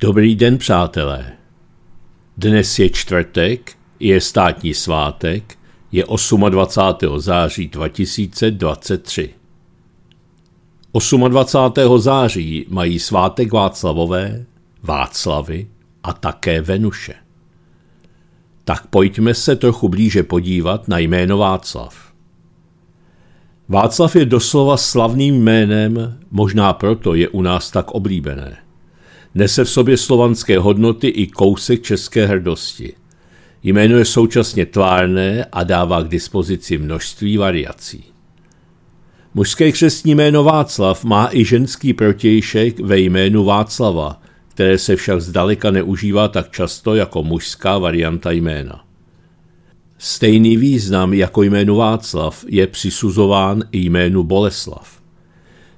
Dobrý den, přátelé. Dnes je čtvrtek, je státní svátek, je 28. září 2023. 28. září mají svátek Václavové, Václavy a také Venuše. Tak pojďme se trochu blíže podívat na jméno Václav. Václav je doslova slavným jménem, možná proto je u nás tak oblíbené – nese v sobě slovanské hodnoty i kousek české hrdosti. Jméno je současně tvárné a dává k dispozici množství variací. Mužské křestní jméno Václav má i ženský protějšek ve jménu Václava, které se však zdaleka neužívá tak často jako mužská varianta jména. Stejný význam jako jménu Václav je přisuzován i jménu Boleslav.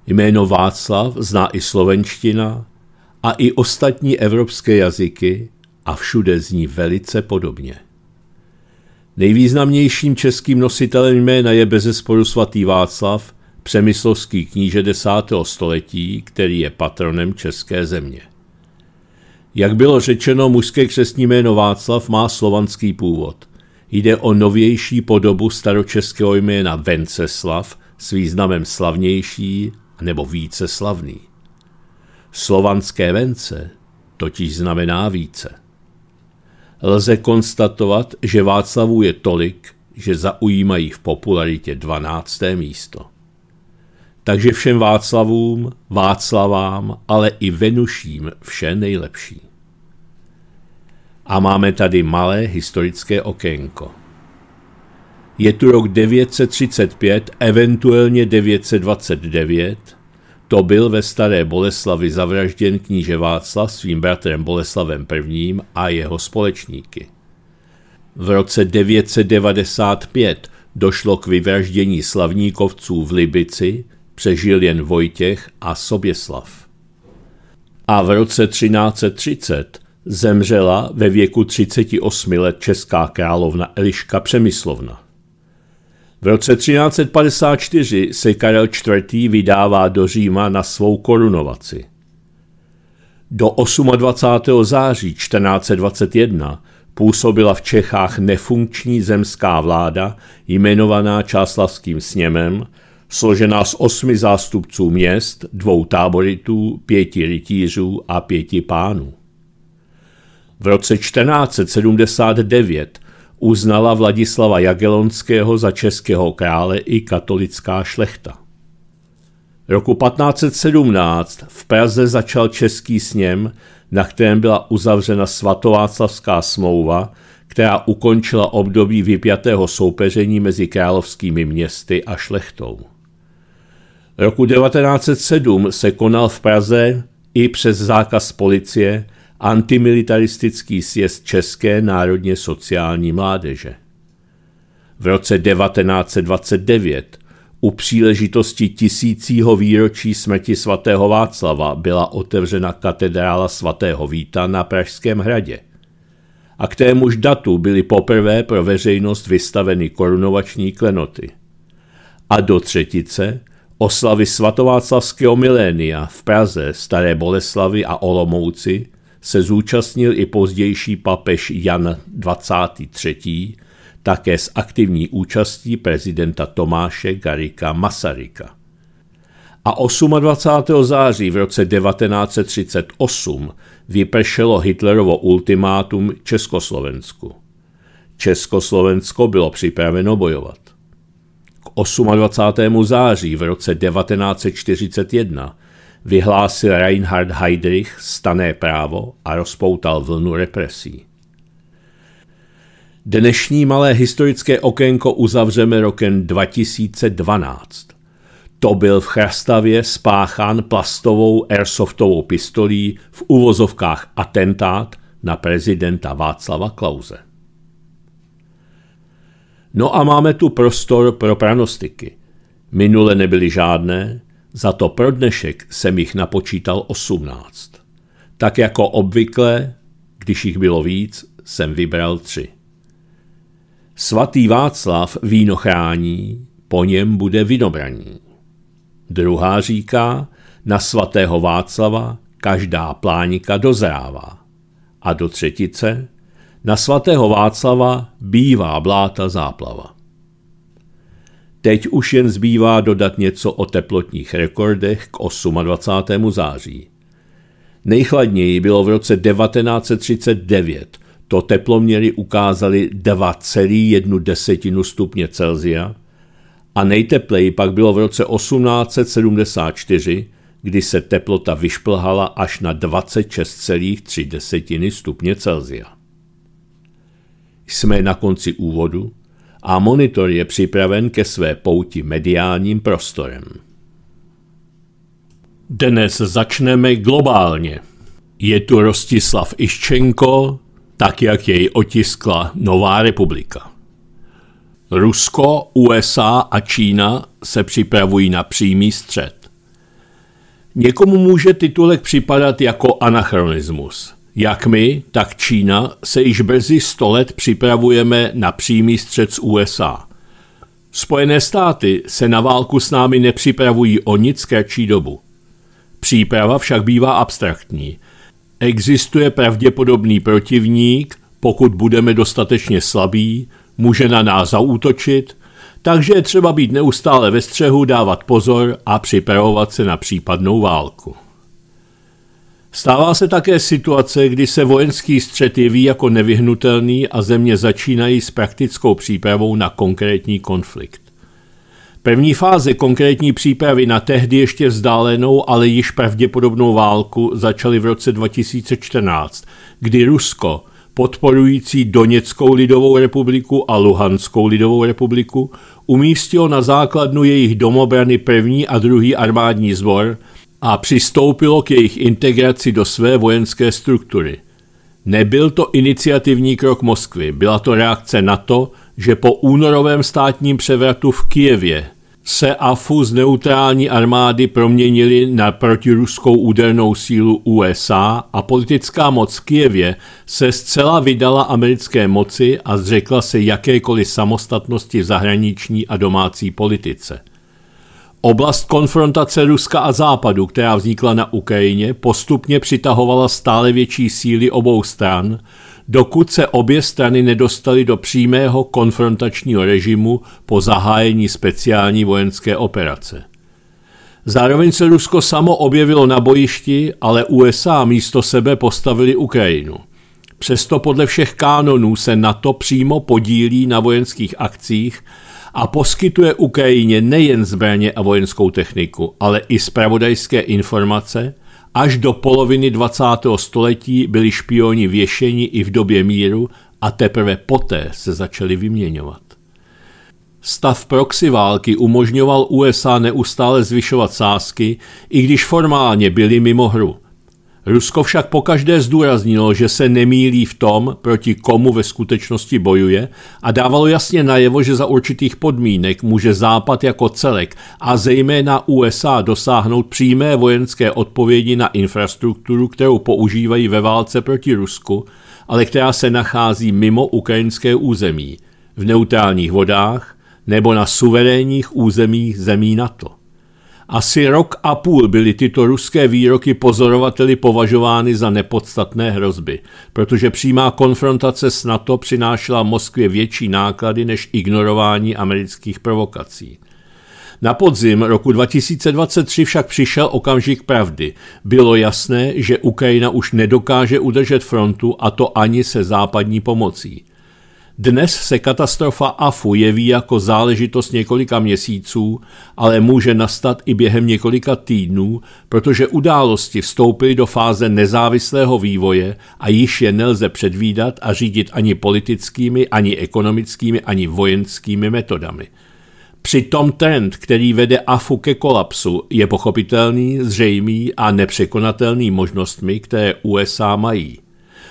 Jméno Václav zná i slovenština, a i ostatní evropské jazyky a všude zní velice podobně. Nejvýznamnějším českým nositelem jména je bezesporu svatý Václav, přemyslovský kníže 10. století, který je patronem české země. Jak bylo řečeno, mužské křesní jméno Václav má slovanský původ. Jde o novější podobu staročeského jména Venceslav s významem slavnější nebo více slavný. Slovanské vence totiž znamená více. Lze konstatovat, že Václavů je tolik, že zaujímají v popularitě 12. místo. Takže všem Václavům, Václavám, ale i Venuším vše nejlepší. A máme tady malé historické okénko. Je tu rok 935, eventuálně 929, to byl ve Staré Boleslavi zavražděn kníže Václav svým bratrem Boleslavem I. a jeho společníky. V roce 995 došlo k vyvraždění slavníkovců v Libici, přežil jen Vojtěch a Soběslav. A v roce 1330 zemřela ve věku 38 let česká královna Eliška Přemyslovna. V roce 1354 se Karel IV. vydává do Říma na svou korunovaci. Do 28. září 1421 působila v Čechách nefunkční zemská vláda, jmenovaná Čáslavským sněmem, složená z osmi zástupců měst, dvou táboritů, pěti rytířů a pěti pánů. V roce 1479 Uznala Vladislava Jagelonského za českého krále i katolická šlechta. Roku 1517 v Praze začal Český sněm, na kterém byla uzavřena svatováclavská smlouva, která ukončila období vypjatého soupeření mezi královskými městy a šlechtou. Roku 1907 se konal v Praze i přes zákaz policie antimilitaristický sjezd České národně sociální mládeže. V roce 1929 u příležitosti tisícího výročí smrti svatého Václava byla otevřena katedrála svatého Víta na Pražském hradě. A k témuž datu byly poprvé pro veřejnost vystaveny korunovační klenoty. A do třetice oslavy svatováclavského milénia v Praze, Staré Boleslavy a Olomouci – se zúčastnil i pozdější papež Jan 23., také s aktivní účastí prezidenta Tomáše Garika Masaryka. A 28. září v roce 1938 vypršelo Hitlerovo ultimátum Československu. Československo bylo připraveno bojovat. K 28. září v roce 1941 vyhlásil Reinhard Heydrich stané právo a rozpoutal vlnu represí. Dnešní malé historické okénko uzavřeme rokem 2012. To byl v Chrastavě spáchán plastovou airsoftovou pistolí v uvozovkách atentát na prezidenta Václava Klauze. No a máme tu prostor pro pranostiky. Minule nebyly žádné, za to pro dnešek jsem jich napočítal 18. Tak jako obvykle, když jich bylo víc, jsem vybral tři. Svatý Václav víno chrání, po něm bude vynobraní. Druhá říká, na svatého Václava každá plánika dozrává. A do třetice, na svatého Václava bývá bláta záplava. Teď už jen zbývá dodat něco o teplotních rekordech k 28. září. Nejchladněji bylo v roce 1939. To teploměry ukázaly 2,1 stupně Celzia a nejtepleji pak bylo v roce 1874, kdy se teplota vyšplhala až na 26,3 stupně Celzia. Jsme na konci úvodu, a monitor je připraven ke své pouti mediálním prostorem. Dnes začneme globálně. Je tu Rostislav Iščenko, tak jak jej otiskla Nová republika. Rusko, USA a Čína se připravují na přímý střed. Někomu může titulek připadat jako anachronismus – jak my, tak Čína se již brzy 100 let připravujeme na přímý střed s USA. Spojené státy se na válku s námi nepřipravují o nic kratší dobu. Příprava však bývá abstraktní. Existuje pravděpodobný protivník, pokud budeme dostatečně slabí, může na nás zaútočit, takže je třeba být neustále ve střehu, dávat pozor a připravovat se na případnou válku. Stává se také situace, kdy se vojenský střet jeví jako nevyhnutelný a země začínají s praktickou přípravou na konkrétní konflikt. První fáze konkrétní přípravy na tehdy ještě vzdálenou, ale již pravděpodobnou válku začaly v roce 2014, kdy Rusko, podporující Doněckou lidovou republiku a Luhanskou lidovou republiku, umístilo na základnu jejich domobrany první a druhý armádní zbor – a přistoupilo k jejich integraci do své vojenské struktury. Nebyl to iniciativní krok Moskvy, byla to reakce na to, že po únorovém státním převratu v Kijevě se AFU z neutrální armády proměnili na protiruskou údernou sílu USA a politická moc v Kijevě se zcela vydala americké moci a zřekla se jakékoliv samostatnosti v zahraniční a domácí politice. Oblast konfrontace Ruska a Západu, která vznikla na Ukrajině, postupně přitahovala stále větší síly obou stran, dokud se obě strany nedostaly do přímého konfrontačního režimu po zahájení speciální vojenské operace. Zároveň se Rusko samo objevilo na bojišti, ale USA místo sebe postavili Ukrajinu. Přesto podle všech kánonů se NATO přímo podílí na vojenských akcích a poskytuje Ukrajině nejen zbraně a vojenskou techniku, ale i spravodajské informace. Až do poloviny 20. století byli špioni věšeni i v době míru a teprve poté se začali vyměňovat. Stav proxy války umožňoval USA neustále zvyšovat sázky, i když formálně byli mimo hru – Rusko však pokaždé zdůraznilo, že se nemýlí v tom, proti komu ve skutečnosti bojuje a dávalo jasně najevo, že za určitých podmínek může Západ jako celek a zejména USA dosáhnout přímé vojenské odpovědi na infrastrukturu, kterou používají ve válce proti Rusku, ale která se nachází mimo ukrajinské území, v neutrálních vodách nebo na suverénních územích zemí NATO. Asi rok a půl byly tyto ruské výroky pozorovateli považovány za nepodstatné hrozby, protože přímá konfrontace s NATO přinášela Moskvě větší náklady než ignorování amerických provokací. Na podzim roku 2023 však přišel okamžik pravdy. Bylo jasné, že Ukrajina už nedokáže udržet frontu a to ani se západní pomocí. Dnes se katastrofa AFU jeví jako záležitost několika měsíců, ale může nastat i během několika týdnů, protože události vstoupily do fáze nezávislého vývoje a již je nelze předvídat a řídit ani politickými, ani ekonomickými, ani vojenskými metodami. Přitom trend, který vede AFU ke kolapsu, je pochopitelný, zřejmý a nepřekonatelný možnostmi, které USA mají.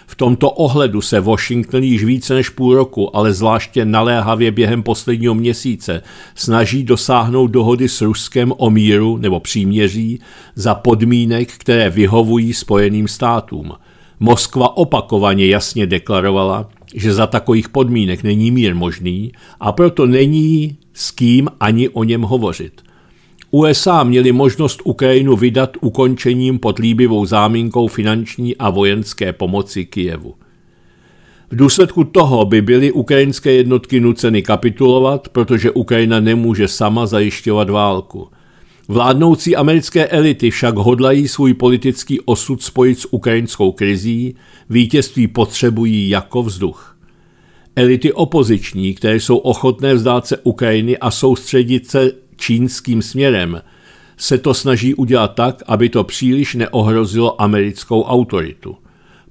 V tomto ohledu se Washington již více než půl roku, ale zvláště naléhavě během posledního měsíce, snaží dosáhnout dohody s Ruskem o míru nebo příměří za podmínek, které vyhovují Spojeným státům. Moskva opakovaně jasně deklarovala, že za takových podmínek není mír možný a proto není s kým ani o něm hovořit. USA měli možnost Ukrajinu vydat ukončením pod líbivou záminkou finanční a vojenské pomoci Kijevu. V důsledku toho by byly ukrajinské jednotky nuceny kapitulovat, protože Ukrajina nemůže sama zajišťovat válku. Vládnoucí americké elity však hodlají svůj politický osud spojit s ukrajinskou krizí, vítězství potřebují jako vzduch. Elity opoziční, které jsou ochotné vzdát se Ukrajiny a soustředit se čínským směrem, se to snaží udělat tak, aby to příliš neohrozilo americkou autoritu.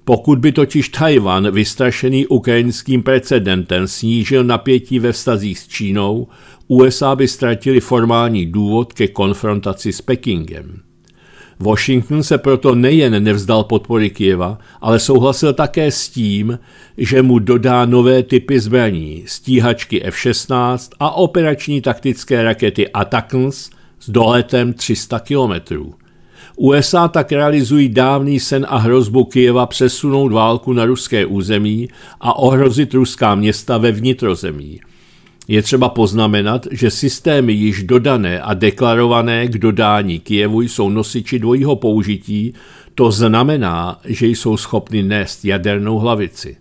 Pokud by totiž Tajvan, vystrašený ukrajinským precedentem, snížil napětí ve vztazích s Čínou, USA by ztratili formální důvod ke konfrontaci s Pekingem. Washington se proto nejen nevzdal podpory Kieva, ale souhlasil také s tím, že mu dodá nové typy zbraní, stíhačky F-16 a operační taktické rakety Atakns s doletem 300 kilometrů. USA tak realizují dávný sen a hrozbu Kieva přesunout válku na ruské území a ohrozit ruská města ve vnitrozemí – je třeba poznamenat, že systémy již dodané a deklarované k dodání Kijevu jsou nosiči dvojího použití, to znamená, že jsou schopny nést jadernou hlavici.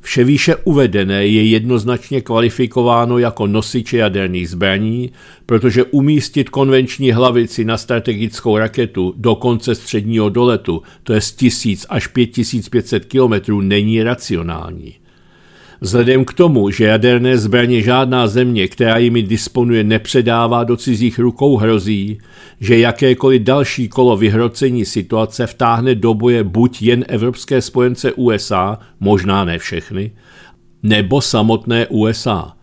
Vše výše uvedené je jednoznačně kvalifikováno jako nosiče jaderných zbraní, protože umístit konvenční hlavici na strategickou raketu do konce středního doletu, to je z 1000 až 5500 km, není racionální. Vzhledem k tomu, že jaderné zbraně žádná země, která jimi disponuje, nepředává do cizích rukou, hrozí, že jakékoliv další kolo vyhrocení situace vtáhne do boje buď jen evropské spojence USA, možná ne všechny, nebo samotné USA.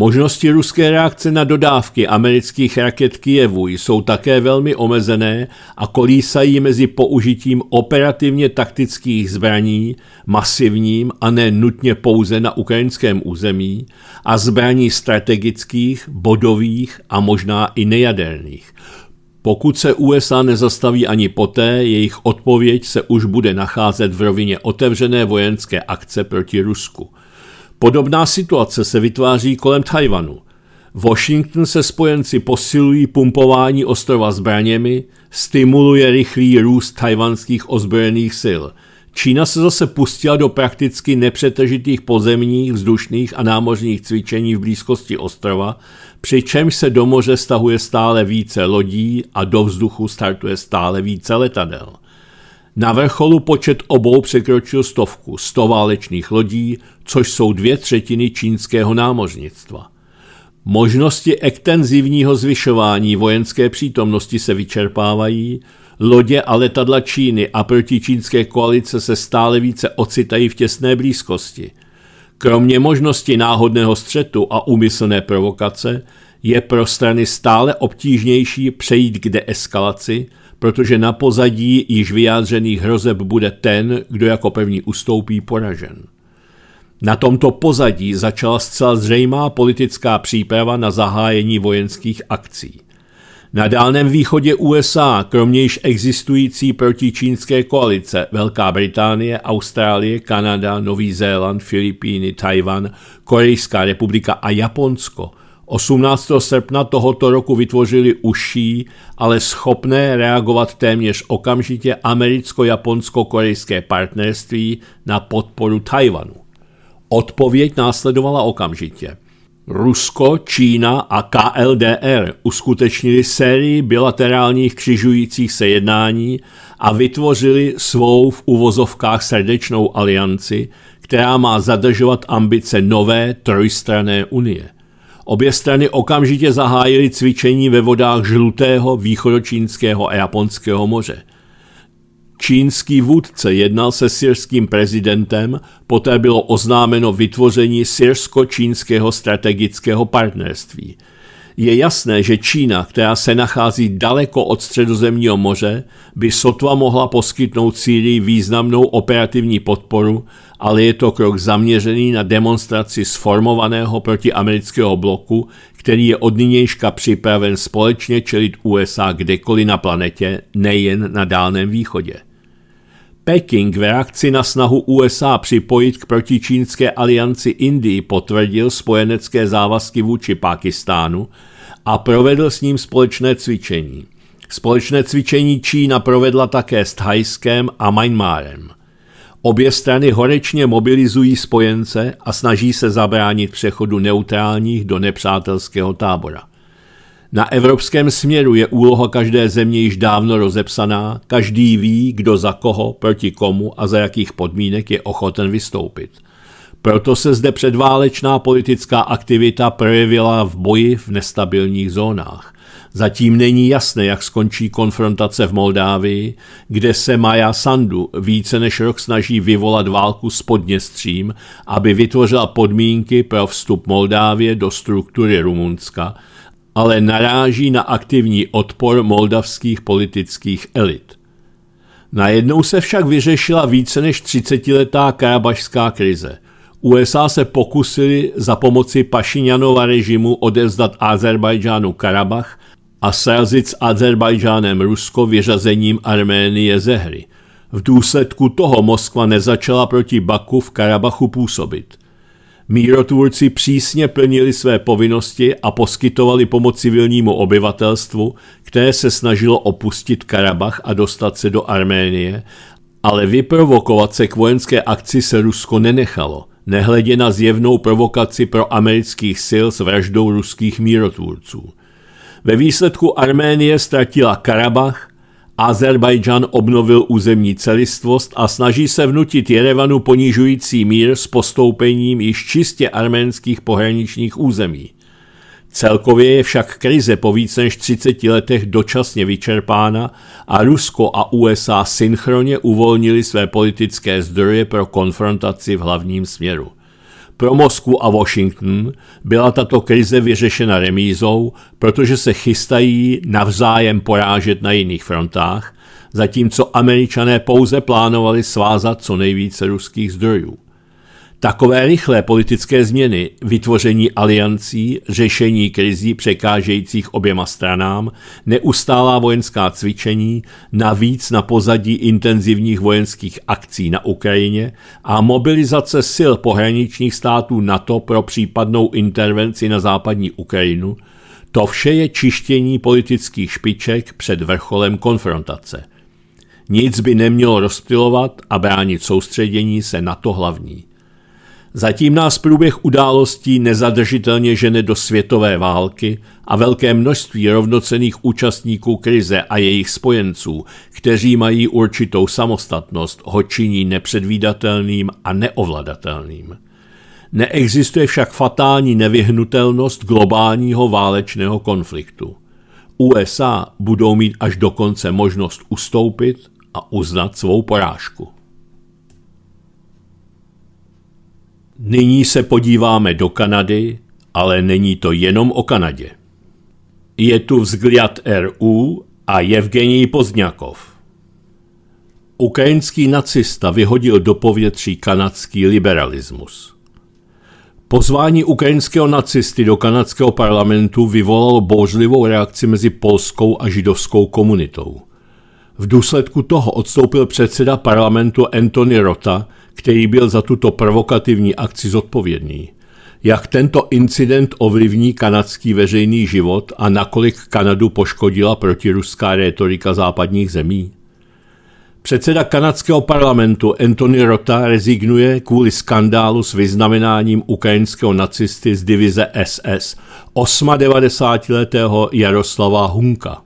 Možnosti ruské reakce na dodávky amerických raket Kijevu jsou také velmi omezené a kolísají mezi použitím operativně taktických zbraní, masivním a ne nutně pouze na ukrajinském území, a zbraní strategických, bodových a možná i nejaderných. Pokud se USA nezastaví ani poté, jejich odpověď se už bude nacházet v rovině otevřené vojenské akce proti Rusku – Podobná situace se vytváří kolem Tajvanu. Washington se spojenci posilují pumpování ostrova zbraněmi, stimuluje rychlý růst tajvanských ozbrojených sil. Čína se zase pustila do prakticky nepřetržitých pozemních, vzdušných a námořních cvičení v blízkosti ostrova, přičemž se do moře stahuje stále více lodí a do vzduchu startuje stále více letadel. Na vrcholu počet obou překročil stovku, sto válečných lodí, což jsou dvě třetiny čínského námořnictva. Možnosti extenzivního zvyšování vojenské přítomnosti se vyčerpávají, lodě a letadla Číny a protičínské koalice se stále více ocitají v těsné blízkosti. Kromě možnosti náhodného střetu a úmyslné provokace je pro strany stále obtížnější přejít k deeskalaci, protože na pozadí již vyjádřených hrozeb bude ten, kdo jako první ustoupí poražen. Na tomto pozadí začala zcela zřejmá politická příprava na zahájení vojenských akcí. Na Dálném východě USA, kromě již existující protičínské koalice Velká Británie, Austrálie, Kanada, Nový Zéland, Filipíny, Tajvan, Korejská republika a Japonsko, 18. srpna tohoto roku vytvořili uší, ale schopné reagovat téměř okamžitě americko-japonsko-korejské partnerství na podporu Tajvanu. Odpověď následovala okamžitě. Rusko, Čína a KLDR uskutečnili sérii bilaterálních křižujících se jednání a vytvořili svou v uvozovkách srdečnou alianci, která má zadržovat ambice nové trojstrané unie – Obě strany okamžitě zahájily cvičení ve vodách Žlutého, východočínského a Japonského moře. Čínský vůdce jednal se syrským prezidentem, poté bylo oznámeno vytvoření syrsko-čínského strategického partnerství – je jasné, že Čína, která se nachází daleko od středozemního moře, by sotva mohla poskytnout Sýrii významnou operativní podporu, ale je to krok zaměřený na demonstraci sformovaného protiamerického bloku, který je od nynějška připraven společně čelit USA kdekoliv na planetě, nejen na Dálném východě. Peking v reakci na snahu USA připojit k protičínské alianci Indii potvrdil spojenecké závazky vůči Pákistánu a provedl s ním společné cvičení. Společné cvičení Čína provedla také s Thajskem a Myanmarem. Obě strany horečně mobilizují spojence a snaží se zabránit přechodu neutrálních do nepřátelského tábora. Na evropském směru je úloha každé země již dávno rozepsaná, každý ví, kdo za koho, proti komu a za jakých podmínek je ochoten vystoupit. Proto se zde předválečná politická aktivita projevila v boji v nestabilních zónách. Zatím není jasné, jak skončí konfrontace v Moldávii, kde se Maja Sandu více než rok snaží vyvolat válku s Podněstřím, aby vytvořila podmínky pro vstup Moldávie do struktury Rumunska – ale naráží na aktivní odpor moldavských politických elit. Najednou se však vyřešila více než 30-letá karabašská krize. USA se pokusili za pomoci Pašiňanova režimu odevzdat Azerbajdžánu Karabach a srazit s Azerbajdžánem Rusko vyřazením Arménie ze hry. V důsledku toho Moskva nezačala proti Baku v Karabachu působit. Mírotvůrci přísně plnili své povinnosti a poskytovali pomoc civilnímu obyvatelstvu, které se snažilo opustit Karabach a dostat se do Arménie, ale vyprovokovat se k vojenské akci se Rusko nenechalo, nehledě na zjevnou provokaci pro amerických sil s vraždou ruských mírotvůrců. Ve výsledku Arménie ztratila Karabach, Azerbajdžan obnovil územní celistvost a snaží se vnutit Jerevanu ponižující mír s postoupením již čistě arménských pohraničních území. Celkově je však krize po více než 30 letech dočasně vyčerpána a Rusko a USA synchronně uvolnili své politické zdroje pro konfrontaci v hlavním směru. Pro Moskvu a Washington byla tato krize vyřešena remízou, protože se chystají navzájem porážet na jiných frontách, zatímco američané pouze plánovali svázat co nejvíce ruských zdrojů. Takové rychlé politické změny, vytvoření aliancí, řešení krizí překážejících oběma stranám, neustálá vojenská cvičení, navíc na pozadí intenzivních vojenských akcí na Ukrajině a mobilizace sil pohraničních států NATO pro případnou intervenci na západní Ukrajinu, to vše je čištění politických špiček před vrcholem konfrontace. Nic by nemělo rozptilovat a bránit soustředění se na to hlavní. Zatím nás průběh událostí nezadržitelně žene do světové války a velké množství rovnocených účastníků krize a jejich spojenců, kteří mají určitou samostatnost, ho činí nepředvídatelným a neovladatelným. Neexistuje však fatální nevyhnutelnost globálního válečného konfliktu. USA budou mít až do konce možnost ustoupit a uznat svou porážku. Nyní se podíváme do Kanady, ale není to jenom o Kanadě. Je tu vzgliad RU a Evgenij Pozdňakov. Ukrajinský nacista vyhodil do povětří kanadský liberalismus. Pozvání ukrajinského nacisty do kanadského parlamentu vyvolalo bouřlivou reakci mezi polskou a židovskou komunitou. V důsledku toho odstoupil předseda parlamentu Anthony Rota, který byl za tuto provokativní akci zodpovědný. Jak tento incident ovlivní kanadský veřejný život a nakolik Kanadu poškodila protiruská rétorika západních zemí? Předseda kanadského parlamentu Anthony Rota rezignuje kvůli skandálu s vyznamenáním ukrajinského nacisty z divize SS 98-letého Jaroslava Hunka.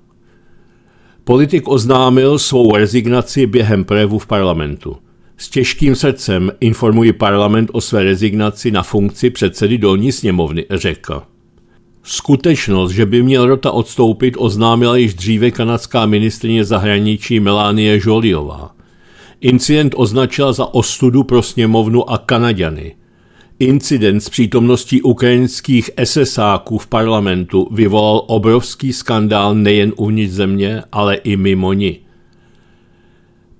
Politik oznámil svou rezignaci během projevu v parlamentu. S těžkým srdcem informuji parlament o své rezignaci na funkci předsedy dolní sněmovny, řekl. Skutečnost, že by měl Rota odstoupit, oznámila již dříve kanadská ministrině zahraničí Melanie Joliová. Incident označila za ostudu pro sněmovnu a Kanaďany. Incident s přítomností ukrajinských SSáků v parlamentu vyvolal obrovský skandál nejen uvnitř země, ale i mimo ní.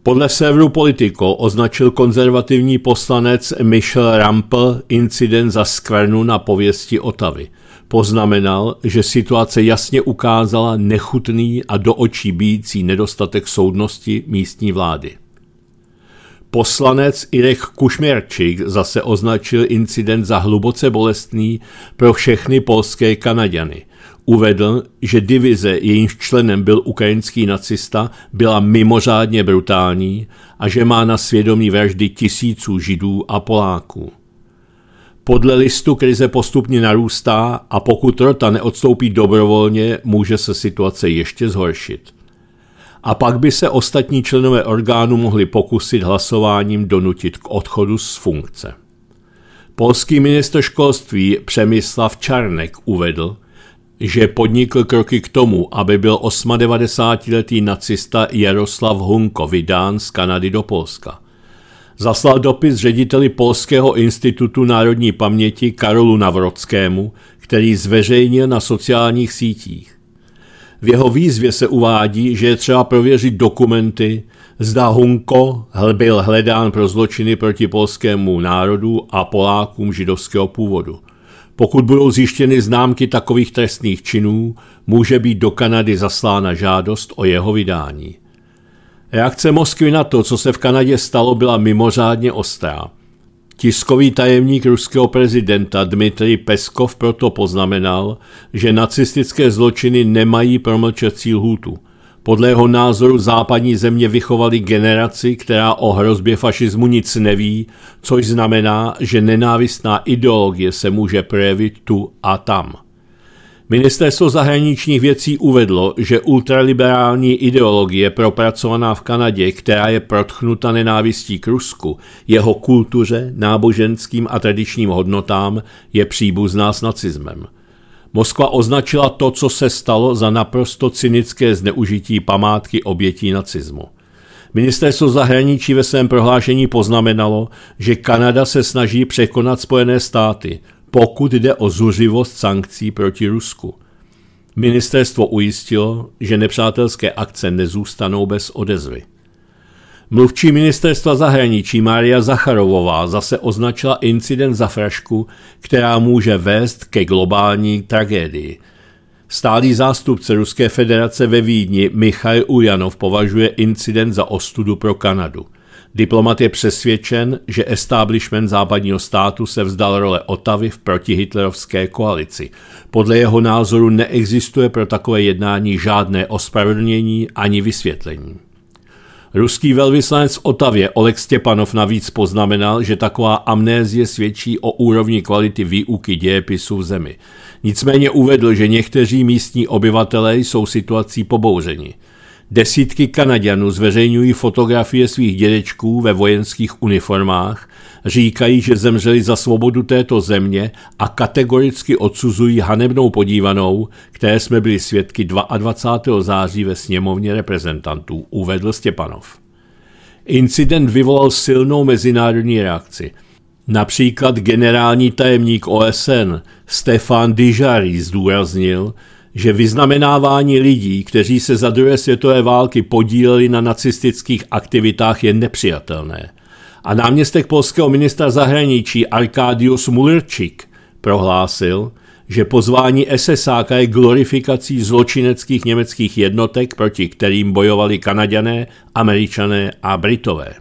Podle severu Politico označil konzervativní poslanec Michel Rampel incident za skvrnu na pověsti Otavy. Poznamenal, že situace jasně ukázala nechutný a do očí bíjící nedostatek soudnosti místní vlády. Poslanec Irek Kušměrčík zase označil incident za hluboce bolestný pro všechny polské Kanaďany – uvedl, že divize, jejímž členem byl ukrajinský nacista, byla mimořádně brutální a že má na svědomí vraždy tisíců židů a Poláků. Podle listu krize postupně narůstá a pokud rota neodstoupí dobrovolně, může se situace ještě zhoršit. A pak by se ostatní členové orgánu mohli pokusit hlasováním donutit k odchodu z funkce. Polský ministr školství Přemyslav Čarnek uvedl, že podnikl kroky k tomu, aby byl 98-letý nacista Jaroslav Hunko vydán z Kanady do Polska. Zaslal dopis řediteli Polského institutu národní paměti Karolu Navrockému, který zveřejnil na sociálních sítích. V jeho výzvě se uvádí, že je třeba prověřit dokumenty, zda Hunko byl hledán pro zločiny proti polskému národu a Polákům židovského původu – pokud budou zjištěny známky takových trestných činů, může být do Kanady zaslána žádost o jeho vydání. Reakce Moskvy na to, co se v Kanadě stalo, byla mimořádně ostrá. Tiskový tajemník ruského prezidenta Dmitrij Peskov proto poznamenal, že nacistické zločiny nemají promlčecí lhůtu – podle jeho názoru západní země vychovali generaci, která o hrozbě fašismu nic neví, což znamená, že nenávistná ideologie se může projevit tu a tam. Ministerstvo zahraničních věcí uvedlo, že ultraliberální ideologie propracovaná v Kanadě, která je protchnuta nenávistí k Rusku, jeho kultuře, náboženským a tradičním hodnotám, je příbuzná s nacismem. Moskva označila to, co se stalo, za naprosto cynické zneužití památky obětí nacismu. Ministerstvo zahraničí ve svém prohlášení poznamenalo, že Kanada se snaží překonat Spojené státy, pokud jde o zuřivost sankcí proti Rusku. Ministerstvo ujistilo, že nepřátelské akce nezůstanou bez odezvy. Mluvčí ministerstva zahraničí Maria Zacharovová zase označila incident za frašku, která může vést ke globální tragédii. Stálý zástupce Ruské federace ve Vídni Michal Ujanov považuje incident za ostudu pro Kanadu. Diplomat je přesvědčen, že establishment západního státu se vzdal role Otavy v protihitlerovské koalici. Podle jeho názoru neexistuje pro takové jednání žádné ospravedlnění ani vysvětlení. Ruský velvyslanec v Otavě Oleg Stěpanov navíc poznamenal, že taková amnézie svědčí o úrovni kvality výuky dějepisu v zemi. Nicméně uvedl, že někteří místní obyvatelé jsou situací pobouřeni. Desítky Kanaďanů zveřejňují fotografie svých dědečků ve vojenských uniformách, říkají, že zemřeli za svobodu této země a kategoricky odsuzují hanebnou podívanou, které jsme byli svědky 22. září ve sněmovně reprezentantů, uvedl Stěpanov. Incident vyvolal silnou mezinárodní reakci. Například generální tajemník OSN Stefan Dijari zdůraznil, že vyznamenávání lidí, kteří se za druhé světové války podíleli na nacistických aktivitách, je nepřijatelné. A náměstek polského ministra zahraničí Arkadius Mulrčik prohlásil, že pozvání SSáka je glorifikací zločineckých německých jednotek, proti kterým bojovali Kanaďané, Američané a Britové.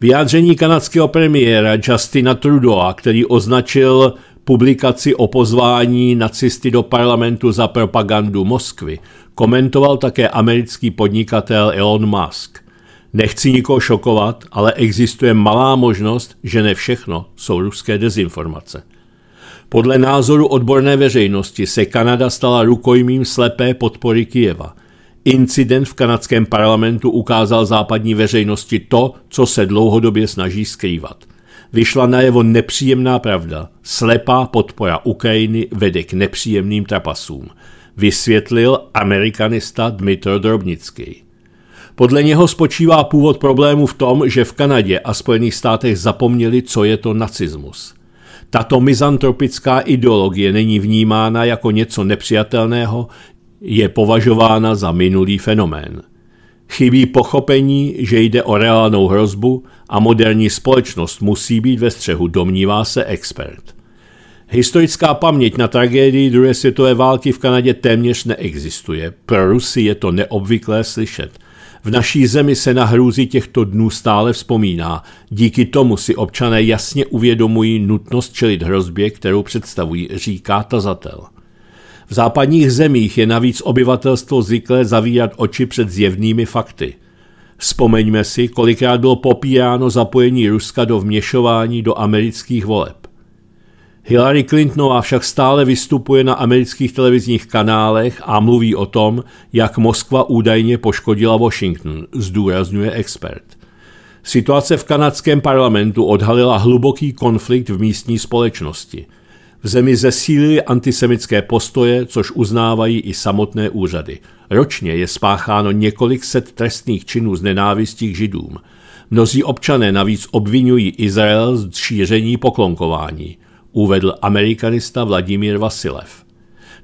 Vyjádření kanadského premiéra Justina Trudeau, který označil publikaci o pozvání nacisty do parlamentu za propagandu Moskvy komentoval také americký podnikatel Elon Musk. Nechci nikoho šokovat, ale existuje malá možnost, že ne všechno jsou ruské dezinformace. Podle názoru odborné veřejnosti se Kanada stala rukojmím slepé podpory Kijeva. Incident v kanadském parlamentu ukázal západní veřejnosti to, co se dlouhodobě snaží skrývat – vyšla najevo nepříjemná pravda. Slepá podpora Ukrajiny vede k nepříjemným trapasům, vysvětlil amerikanista Dmitro Drobnický. Podle něho spočívá původ problému v tom, že v Kanadě a Spojených státech zapomněli, co je to nacismus. Tato mizantropická ideologie není vnímána jako něco nepřijatelného, je považována za minulý fenomén. Chybí pochopení, že jde o reálnou hrozbu a moderní společnost musí být ve střehu, domnívá se expert. Historická paměť na tragédii druhé světové války v Kanadě téměř neexistuje. Pro Rusy je to neobvyklé slyšet. V naší zemi se na hrůzi těchto dnů stále vzpomíná. Díky tomu si občané jasně uvědomují nutnost čelit hrozbě, kterou představují, říká tazatel. V západních zemích je navíc obyvatelstvo zvyklé zavírat oči před zjevnými fakty. Vzpomeňme si, kolikrát bylo popíráno zapojení Ruska do vměšování do amerických voleb. Hillary Clintonová však stále vystupuje na amerických televizních kanálech a mluví o tom, jak Moskva údajně poškodila Washington, zdůrazňuje expert. Situace v kanadském parlamentu odhalila hluboký konflikt v místní společnosti – v zemi zesílily antisemické postoje, což uznávají i samotné úřady. Ročně je spácháno několik set trestných činů z nenávistí k židům. Mnozí občané navíc obvinují Izrael z šíření poklonkování, uvedl amerikanista Vladimír Vasilev.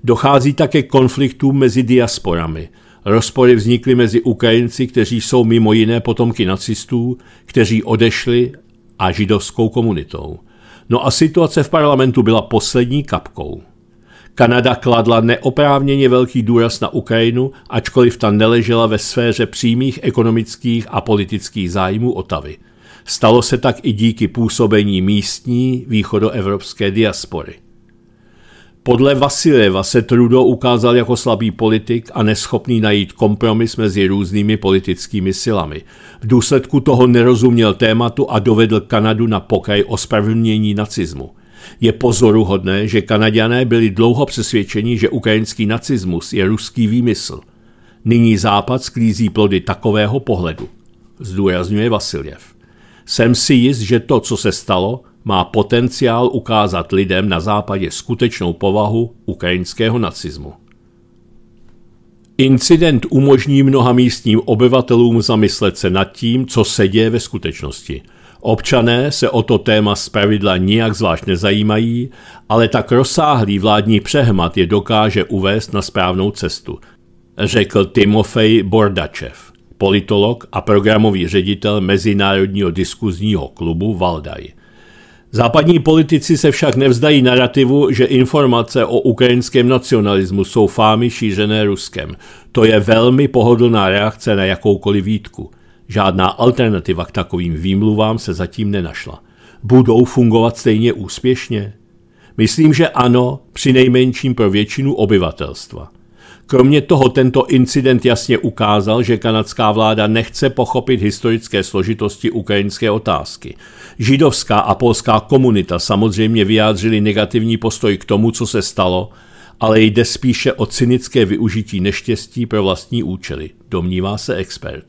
Dochází také konfliktům mezi diasporami. Rozpory vznikly mezi Ukrajinci, kteří jsou mimo jiné potomky nacistů, kteří odešli a židovskou komunitou. No a situace v parlamentu byla poslední kapkou. Kanada kladla neoprávněně velký důraz na Ukrajinu, ačkoliv ta neležela ve sféře přímých ekonomických a politických zájmů Otavy. Stalo se tak i díky působení místní východoevropské diaspory. Podle Vasiljeva se Trudeau ukázal jako slabý politik a neschopný najít kompromis mezi různými politickými silami. V důsledku toho nerozuměl tématu a dovedl Kanadu na pokraj ospravedlnění nacizmu. Je pozoruhodné, že Kanaďané byli dlouho přesvědčeni, že ukrajinský nacismus je ruský výmysl. Nyní Západ sklízí plody takového pohledu, zdůrazňuje Vasiljev. Jsem si jist, že to, co se stalo, má potenciál ukázat lidem na západě skutečnou povahu ukrajinského nacismu. Incident umožní mnoha místním obyvatelům zamyslet se nad tím, co se děje ve skutečnosti. Občané se o to téma zpravidla nijak zvlášť nezajímají, ale tak rozsáhlý vládní přehmat je dokáže uvést na správnou cestu, řekl Timofej Bordačev, politolog a programový ředitel Mezinárodního diskuzního klubu Valdaj. Západní politici se však nevzdají narrativu, že informace o ukrajinském nacionalismu jsou fámy šířené Ruskem. To je velmi pohodlná reakce na jakoukoliv výtku. Žádná alternativa k takovým výmluvám se zatím nenašla. Budou fungovat stejně úspěšně? Myslím, že ano, při nejmenším pro většinu obyvatelstva. Kromě toho tento incident jasně ukázal, že kanadská vláda nechce pochopit historické složitosti ukrajinské otázky. Židovská a polská komunita samozřejmě vyjádřili negativní postoj k tomu, co se stalo, ale jde spíše o cynické využití neštěstí pro vlastní účely, domnívá se expert.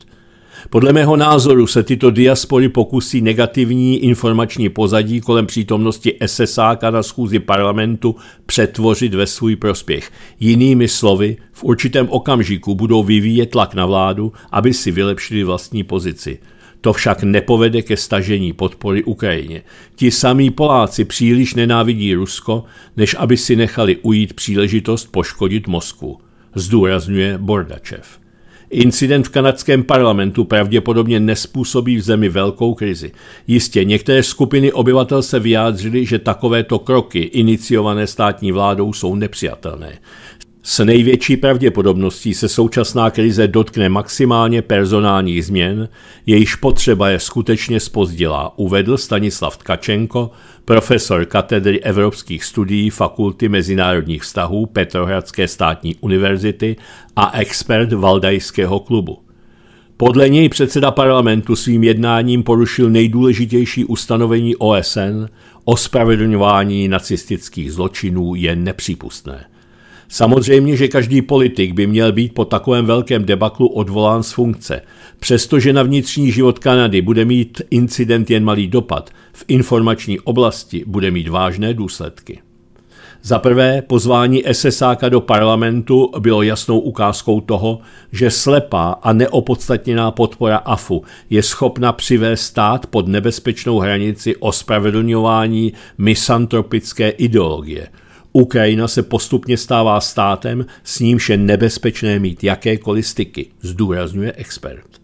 Podle mého názoru se tyto diaspory pokusí negativní informační pozadí kolem přítomnosti SSK na schůzi parlamentu přetvořit ve svůj prospěch. Jinými slovy, v určitém okamžiku budou vyvíjet tlak na vládu, aby si vylepšili vlastní pozici. To však nepovede ke stažení podpory Ukrajině. Ti samí Poláci příliš nenávidí Rusko, než aby si nechali ujít příležitost poškodit Moskvu, zdůrazňuje Bordačev. Incident v kanadském parlamentu pravděpodobně nespůsobí v zemi velkou krizi. Jistě, některé skupiny obyvatel se vyjádřily, že takovéto kroky iniciované státní vládou jsou nepřijatelné. S největší pravděpodobností se současná krize dotkne maximálně personálních změn, jejíž potřeba je skutečně spozdělá, uvedl Stanislav Tkačenko, profesor katedry evropských studií Fakulty mezinárodních vztahů Petrohradské státní univerzity a expert Valdajského klubu. Podle něj předseda parlamentu svým jednáním porušil nejdůležitější ustanovení OSN, ospravedlňování nacistických zločinů je nepřípustné – Samozřejmě, že každý politik by měl být po takovém velkém debaklu odvolán z funkce. Přestože na vnitřní život Kanady bude mít incident jen malý dopad, v informační oblasti bude mít vážné důsledky. Za prvé, pozvání SSáka do parlamentu bylo jasnou ukázkou toho, že slepá a neopodstatněná podpora AFU je schopna přivést stát pod nebezpečnou hranici ospravedlňování misantropické ideologie – Ukrajina se postupně stává státem, s nímž je nebezpečné mít jakékoliv styky, zdůrazňuje expert.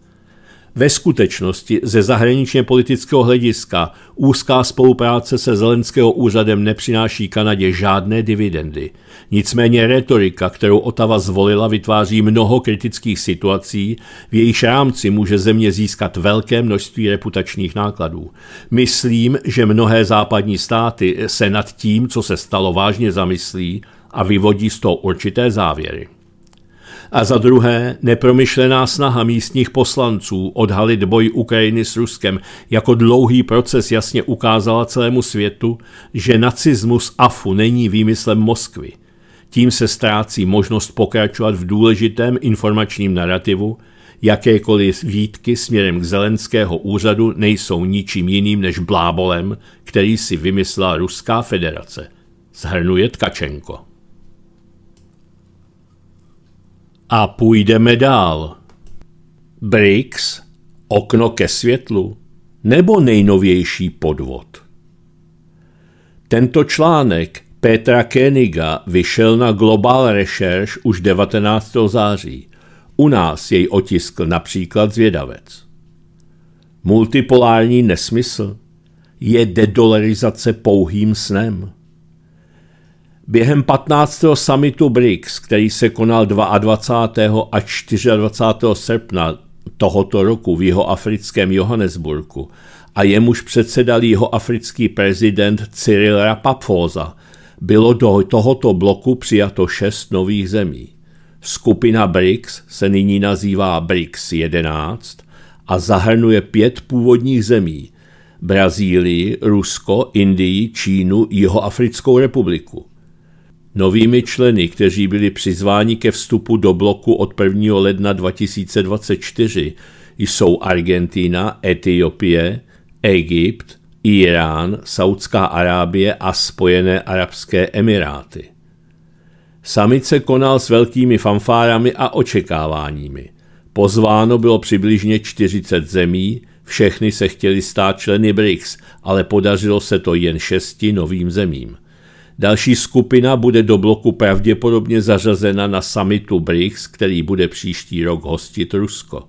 Ve skutečnosti ze zahraničně politického hlediska úzká spolupráce se Zelenského úřadem nepřináší Kanadě žádné dividendy. Nicméně retorika, kterou Otava zvolila, vytváří mnoho kritických situací, v jejich rámci může země získat velké množství reputačních nákladů. Myslím, že mnohé západní státy se nad tím, co se stalo, vážně zamyslí a vyvodí z toho určité závěry a za druhé nepromyšlená snaha místních poslanců odhalit boj Ukrajiny s Ruskem jako dlouhý proces jasně ukázala celému světu, že nacismus AFU není výmyslem Moskvy. Tím se ztrácí možnost pokračovat v důležitém informačním narrativu, jakékoliv výtky směrem k Zelenského úřadu nejsou ničím jiným než blábolem, který si vymyslela Ruská federace. Zhrnuje Tkačenko. a půjdeme dál. BRICS, okno ke světlu nebo nejnovější podvod. Tento článek Petra Keniga vyšel na Global Research už 19. září. U nás jej otiskl například zvědavec. Multipolární nesmysl je dedolarizace pouhým snem. Během 15. summitu BRICS, který se konal 22. a 24. srpna tohoto roku v jeho africkém Johannesburgu a jemuž předsedal africký prezident Cyril Ramaphosa, bylo do tohoto bloku přijato šest nových zemí. Skupina BRICS se nyní nazývá BRICS 11 a zahrnuje pět původních zemí – Brazílii, Rusko, Indii, Čínu, Jihoafrickou republiku – Novými členy, kteří byli přizváni ke vstupu do bloku od 1. ledna 2024, jsou Argentina, Etiopie, Egypt, Irán, Saudská Arábie a Spojené Arabské Emiráty. Summit se konal s velkými fanfárami a očekáváními. Pozváno bylo přibližně 40 zemí, všechny se chtěli stát členy BRICS, ale podařilo se to jen šesti novým zemím – Další skupina bude do bloku pravděpodobně zařazena na summitu BRICS, který bude příští rok hostit Rusko.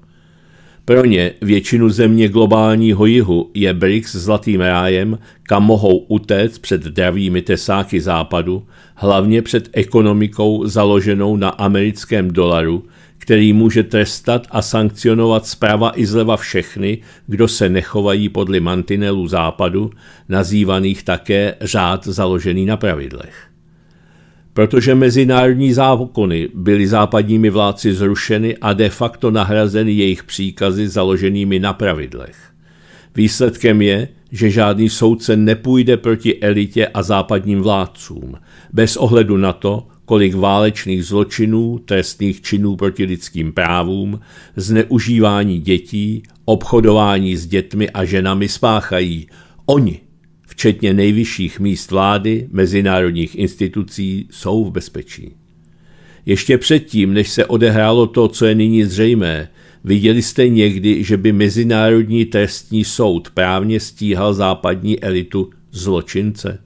Pro ně většinu země globálního jihu je BRICS zlatým rájem, kam mohou utéct před dravými tesáky západu, hlavně před ekonomikou založenou na americkém dolaru, který může trestat a sankcionovat zprava i zleva všechny, kdo se nechovají podle mantinelů západu, nazývaných také řád založený na pravidlech. Protože mezinárodní zákony byly západními vládci zrušeny a de facto nahrazeny jejich příkazy založenými na pravidlech. Výsledkem je, že žádný soudce nepůjde proti elitě a západním vládcům, bez ohledu na to, kolik válečných zločinů, trestných činů proti lidským právům, zneužívání dětí, obchodování s dětmi a ženami spáchají oni, včetně nejvyšších míst vlády, mezinárodních institucí, jsou v bezpečí. Ještě předtím, než se odehrálo to, co je nyní zřejmé, viděli jste někdy, že by Mezinárodní trestní soud právně stíhal západní elitu zločince?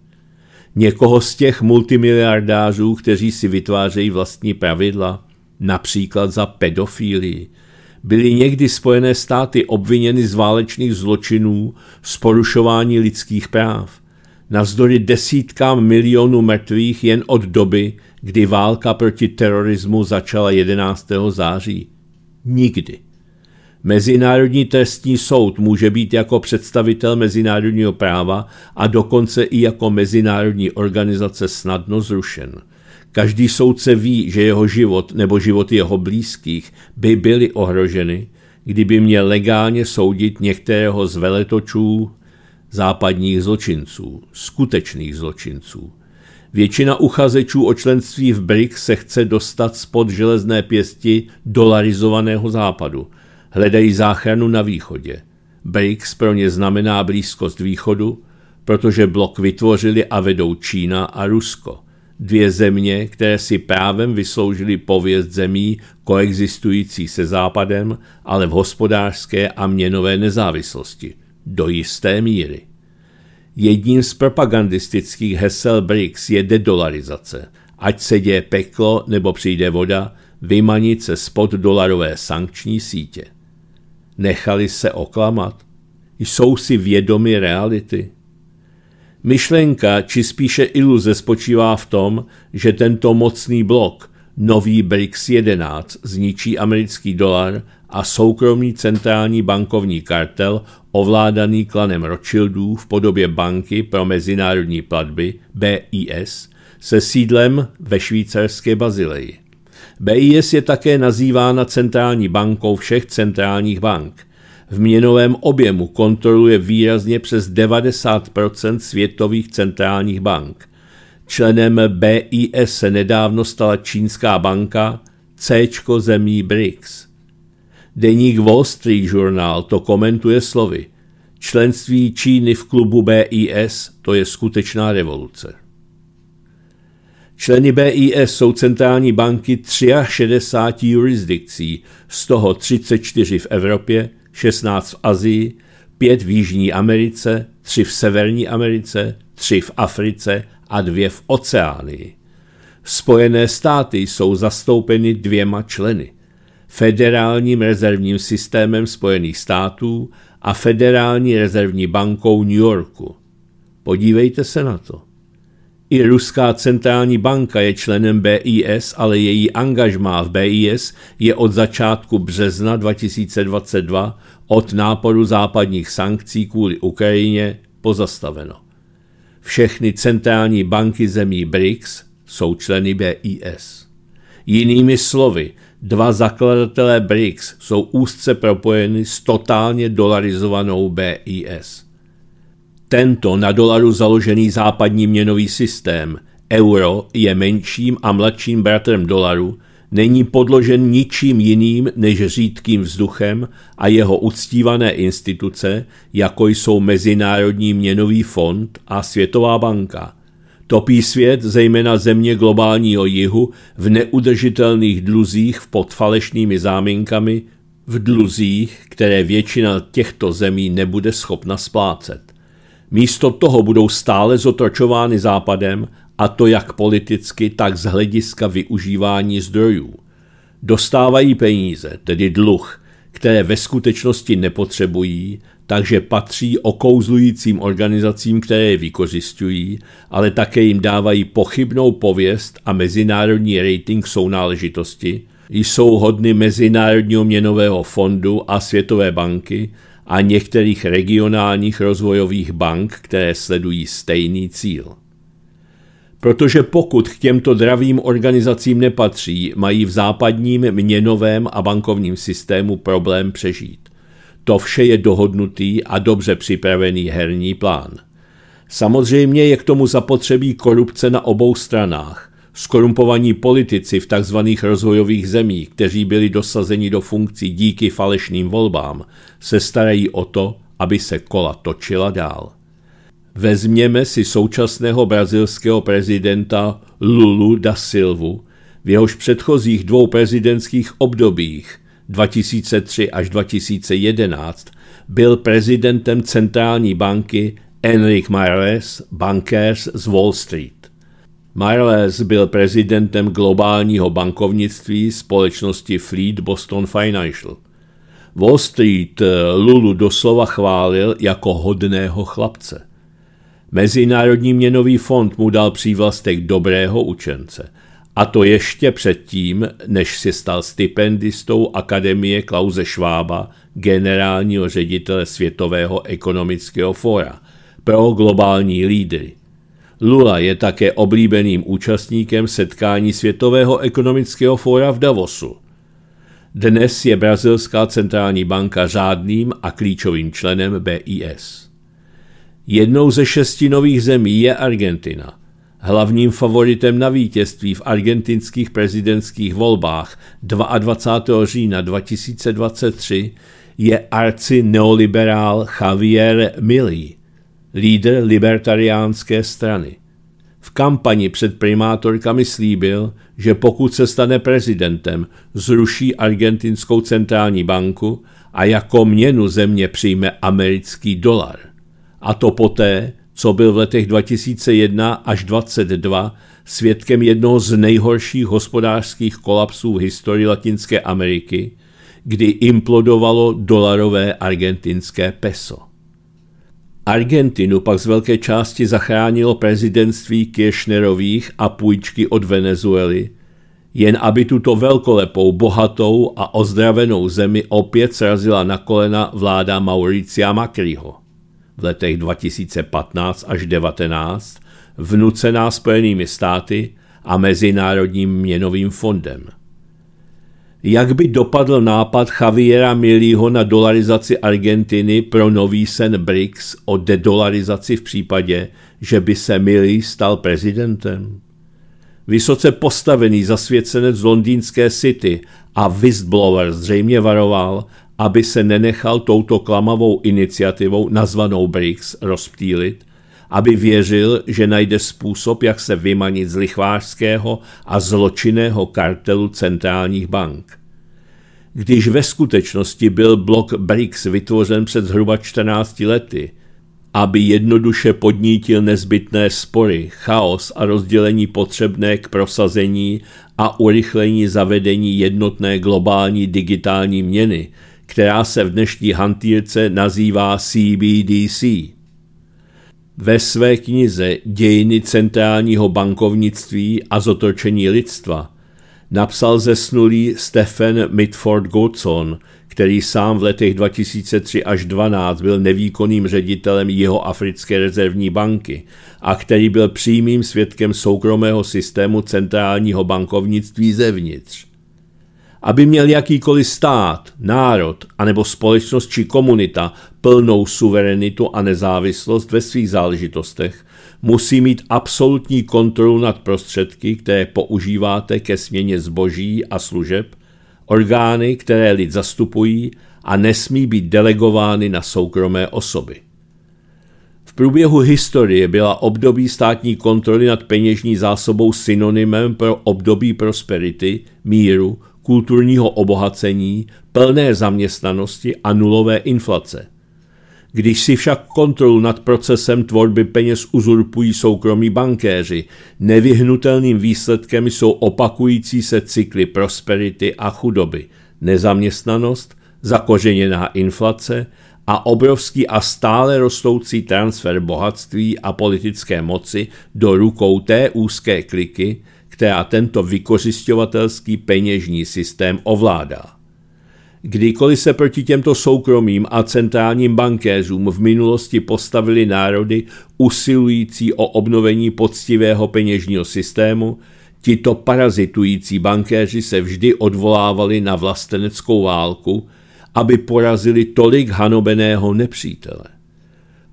Někoho z těch multimiliardářů, kteří si vytvářejí vlastní pravidla, například za pedofílii, byly někdy Spojené státy obviněny z válečných zločinů, z porušování lidských práv. Navzdory desítkám milionů mrtvých jen od doby, kdy válka proti terorismu začala 11. září. Nikdy. Mezinárodní trestní soud může být jako představitel mezinárodního práva a dokonce i jako mezinárodní organizace snadno zrušen. Každý soudce ví, že jeho život nebo život jeho blízkých by byly ohroženy, kdyby měl legálně soudit některého z veletočů západních zločinců, skutečných zločinců. Většina uchazečů o členství v BRIC se chce dostat spod železné pěsti dolarizovaného západu – hledají záchranu na východě. Bakes pro ně znamená blízkost východu, protože blok vytvořili a vedou Čína a Rusko. Dvě země, které si právem vysloužily pověst zemí koexistující se Západem, ale v hospodářské a měnové nezávislosti. Do jisté míry. Jedním z propagandistických hesel BRICS je dedolarizace. Ať se děje peklo nebo přijde voda, vymanit se spod dolarové sankční sítě. Nechali se oklamat. Jsou si vědomi reality. Myšlenka, či spíše iluze, spočívá v tom, že tento mocný blok, nový BRICS 11, zničí americký dolar a soukromý centrální bankovní kartel ovládaný klanem Rothschildů v podobě banky pro mezinárodní platby BIS se sídlem ve švýcarské Bazileji. BIS je také nazývána centrální bankou všech centrálních bank. V měnovém objemu kontroluje výrazně přes 90 světových centrálních bank. Členem BIS se nedávno stala čínská banka C zemí BRICS. Deník Wall Street Journal to komentuje slovy. Členství Číny v klubu BIS to je skutečná revoluce. Členy BIS jsou centrální banky 63 jurisdikcí, z toho 34 v Evropě, 16 v Azii, 5 v Jižní Americe, 3 v Severní Americe, 3 v Africe a 2 v Oceánii. Spojené státy jsou zastoupeny dvěma členy Federálním rezervním systémem Spojených států a Federální rezervní bankou New Yorku. Podívejte se na to. I ruská centrální banka je členem BIS, ale její angažmá v BIS je od začátku března 2022 od náporu západních sankcí kvůli Ukrajině pozastaveno. Všechny centrální banky zemí BRICS jsou členy BIS. Jinými slovy, dva zakladatelé BRICS jsou úzce propojeny s totálně dolarizovanou BIS. Tento na dolaru založený západní měnový systém, euro je menším a mladším bratrem dolaru, není podložen ničím jiným než řídkým vzduchem a jeho uctívané instituce, jako jsou Mezinárodní měnový fond a Světová banka. Topí svět, zejména země globálního jihu, v neudržitelných dluzích pod falešnými záminkami, v dluzích, které většina těchto zemí nebude schopna splácet. Místo toho budou stále zotročovány západem, a to jak politicky, tak z hlediska využívání zdrojů. Dostávají peníze, tedy dluh, které ve skutečnosti nepotřebují, takže patří okouzlujícím organizacím, které je vykořistují, ale také jim dávají pochybnou pověst a mezinárodní rating sounáležitosti, jsou hodny Mezinárodního měnového fondu a Světové banky, a některých regionálních rozvojových bank, které sledují stejný cíl. Protože pokud k těmto dravým organizacím nepatří, mají v západním měnovém a bankovním systému problém přežít. To vše je dohodnutý a dobře připravený herní plán. Samozřejmě je k tomu zapotřebí korupce na obou stranách, skorumpovaní politici v tzv. rozvojových zemích, kteří byli dosazeni do funkcí díky falešným volbám, se starají o to, aby se kola točila dál. Vezměme si současného brazilského prezidenta Lulu da Silvu, v jehož předchozích dvou prezidentských obdobích 2003 až 2011 byl prezidentem centrální banky Enrique Mares, bankéř z Wall Street. Miles byl prezidentem globálního bankovnictví společnosti Fleet Boston Financial. Wall Street eh, Lulu doslova chválil jako hodného chlapce. Mezinárodní měnový fond mu dal přívlastek dobrého učence. A to ještě předtím, než se stal stipendistou Akademie Klauze Švába, generálního ředitele Světového ekonomického fóra, pro globální lídry. Lula je také oblíbeným účastníkem setkání Světového ekonomického fóra v Davosu. Dnes je Brazilská centrální banka řádným a klíčovým členem BIS. Jednou ze šesti nových zemí je Argentina. Hlavním favoritem na vítězství v argentinských prezidentských volbách 22. října 2023 je arci neoliberál Javier Milei lídr libertariánské strany. V kampani před primátorkami slíbil, že pokud se stane prezidentem, zruší argentinskou centrální banku a jako měnu země přijme americký dolar. A to poté, co byl v letech 2001 až 2022 svědkem jednoho z nejhorších hospodářských kolapsů v historii Latinské Ameriky, kdy implodovalo dolarové argentinské peso. Argentinu pak z velké části zachránilo prezidentství Kirchnerových a půjčky od Venezuely, jen aby tuto velkolepou, bohatou a ozdravenou zemi opět srazila na kolena vláda Mauricia Macriho. V letech 2015 až 19 vnucená Spojenými státy a Mezinárodním měnovým fondem – jak by dopadl nápad Javiera Milího na dolarizaci Argentiny pro nový sen BRICS o dedolarizaci v případě, že by se Milí stal prezidentem. Vysoce postavený zasvěcenec z londýnské City a whistleblower zřejmě varoval, aby se nenechal touto klamavou iniciativou nazvanou BRICS rozptýlit – aby věřil, že najde způsob, jak se vymanit z lichvářského a zločinného kartelu centrálních bank. Když ve skutečnosti byl blok BRICS vytvořen před zhruba 14 lety, aby jednoduše podnítil nezbytné spory, chaos a rozdělení potřebné k prosazení a urychlení zavedení jednotné globální digitální měny, která se v dnešní hantýrce nazývá CBDC ve své knize Dějiny centrálního bankovnictví a zotočení lidstva napsal zesnulý Stephen Mitford Goodson, který sám v letech 2003 až 2012 byl nevýkonným ředitelem jeho Africké rezervní banky a který byl přímým svědkem soukromého systému centrálního bankovnictví zevnitř aby měl jakýkoliv stát, národ anebo společnost či komunita plnou suverenitu a nezávislost ve svých záležitostech, musí mít absolutní kontrolu nad prostředky, které používáte ke směně zboží a služeb, orgány, které lid zastupují a nesmí být delegovány na soukromé osoby. V průběhu historie byla období státní kontroly nad peněžní zásobou synonymem pro období prosperity, míru, kulturního obohacení, plné zaměstnanosti a nulové inflace. Když si však kontrolu nad procesem tvorby peněz uzurpují soukromí bankéři, nevyhnutelným výsledkem jsou opakující se cykly prosperity a chudoby, nezaměstnanost, zakořeněná inflace a obrovský a stále rostoucí transfer bohatství a politické moci do rukou té úzké kliky, která tento vykořišťovatelský peněžní systém ovládá. Kdykoliv se proti těmto soukromým a centrálním bankéřům v minulosti postavili národy usilující o obnovení poctivého peněžního systému, tito parazitující bankéři se vždy odvolávali na vlasteneckou válku, aby porazili tolik hanobeného nepřítele.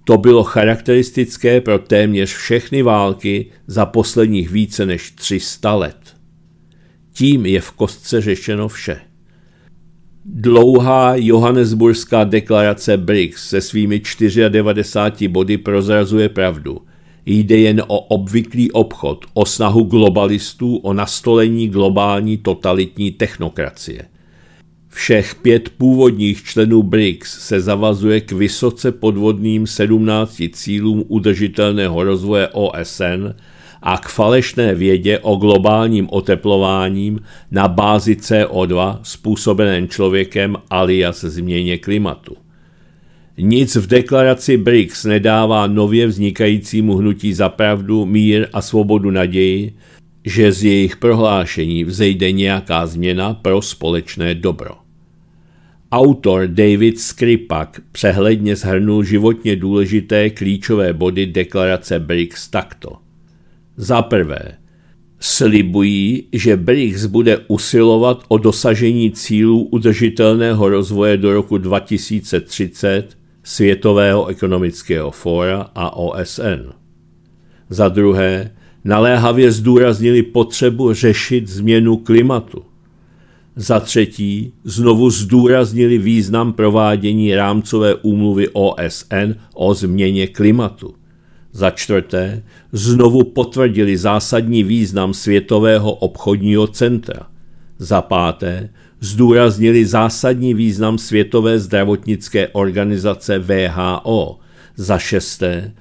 To bylo charakteristické pro téměř všechny války za posledních více než 300 let. Tím je v kostce řešeno vše. Dlouhá johannesburská deklarace BRICS se svými 94 body prozrazuje pravdu. Jde jen o obvyklý obchod, o snahu globalistů o nastolení globální totalitní technokracie – Všech pět původních členů BRICS se zavazuje k vysoce podvodným 17 cílům udržitelného rozvoje OSN a k falešné vědě o globálním oteplováním na bázi CO2 způsobeném člověkem alias změně klimatu. Nic v deklaraci BRICS nedává nově vznikajícímu hnutí za pravdu, mír a svobodu naději, že z jejich prohlášení vzejde nějaká změna pro společné dobro. Autor David Skripak přehledně shrnul životně důležité klíčové body deklarace BRICS takto. Za prvé, slibují, že BRICS bude usilovat o dosažení cílů udržitelného rozvoje do roku 2030 Světového ekonomického fóra a OSN. Za druhé, Naléhavě zdůraznili potřebu řešit změnu klimatu. Za třetí, znovu zdůraznili význam provádění rámcové úmluvy OSN o změně klimatu. Za čtvrté, znovu potvrdili zásadní význam Světového obchodního centra. Za páté, zdůraznili zásadní význam Světové zdravotnické organizace VHO. Za šesté,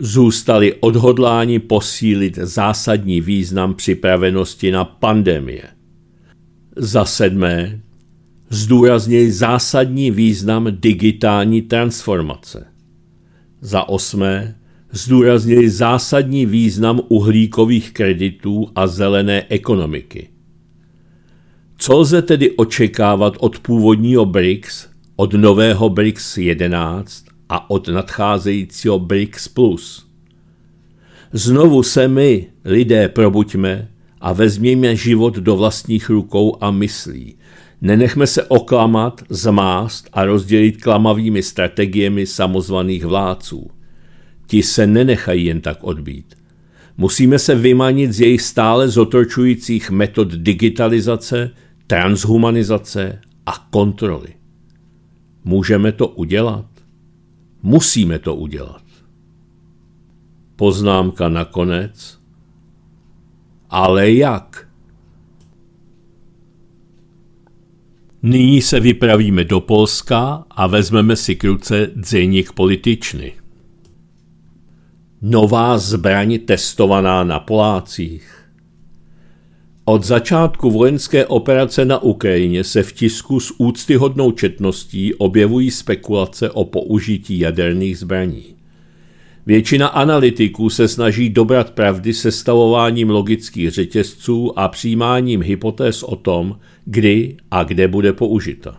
zůstali odhodláni posílit zásadní význam připravenosti na pandemie. Za sedmé, zdůraznili zásadní význam digitální transformace. Za osmé, zdůraznili zásadní význam uhlíkových kreditů a zelené ekonomiky. Co lze tedy očekávat od původního BRICS, od nového BRICS 11 a od nadcházejícího BRICS+. Plus. Znovu se my, lidé, probuďme a vezměme život do vlastních rukou a myslí. Nenechme se oklamat, zmást a rozdělit klamavými strategiemi samozvaných vládců. Ti se nenechají jen tak odbít. Musíme se vymanit z jejich stále zotročujících metod digitalizace, transhumanizace a kontroly. Můžeme to udělat? Musíme to udělat. Poznámka nakonec. Ale jak? Nyní se vypravíme do Polska a vezmeme si k ruce dzeník političny. Nová zbraň testovaná na Polácích. Od začátku vojenské operace na Ukrajině se v tisku s úctyhodnou četností objevují spekulace o použití jaderných zbraní. Většina analytiků se snaží dobrat pravdy sestavováním logických řetězců a přijímáním hypotéz o tom, kdy a kde bude použita.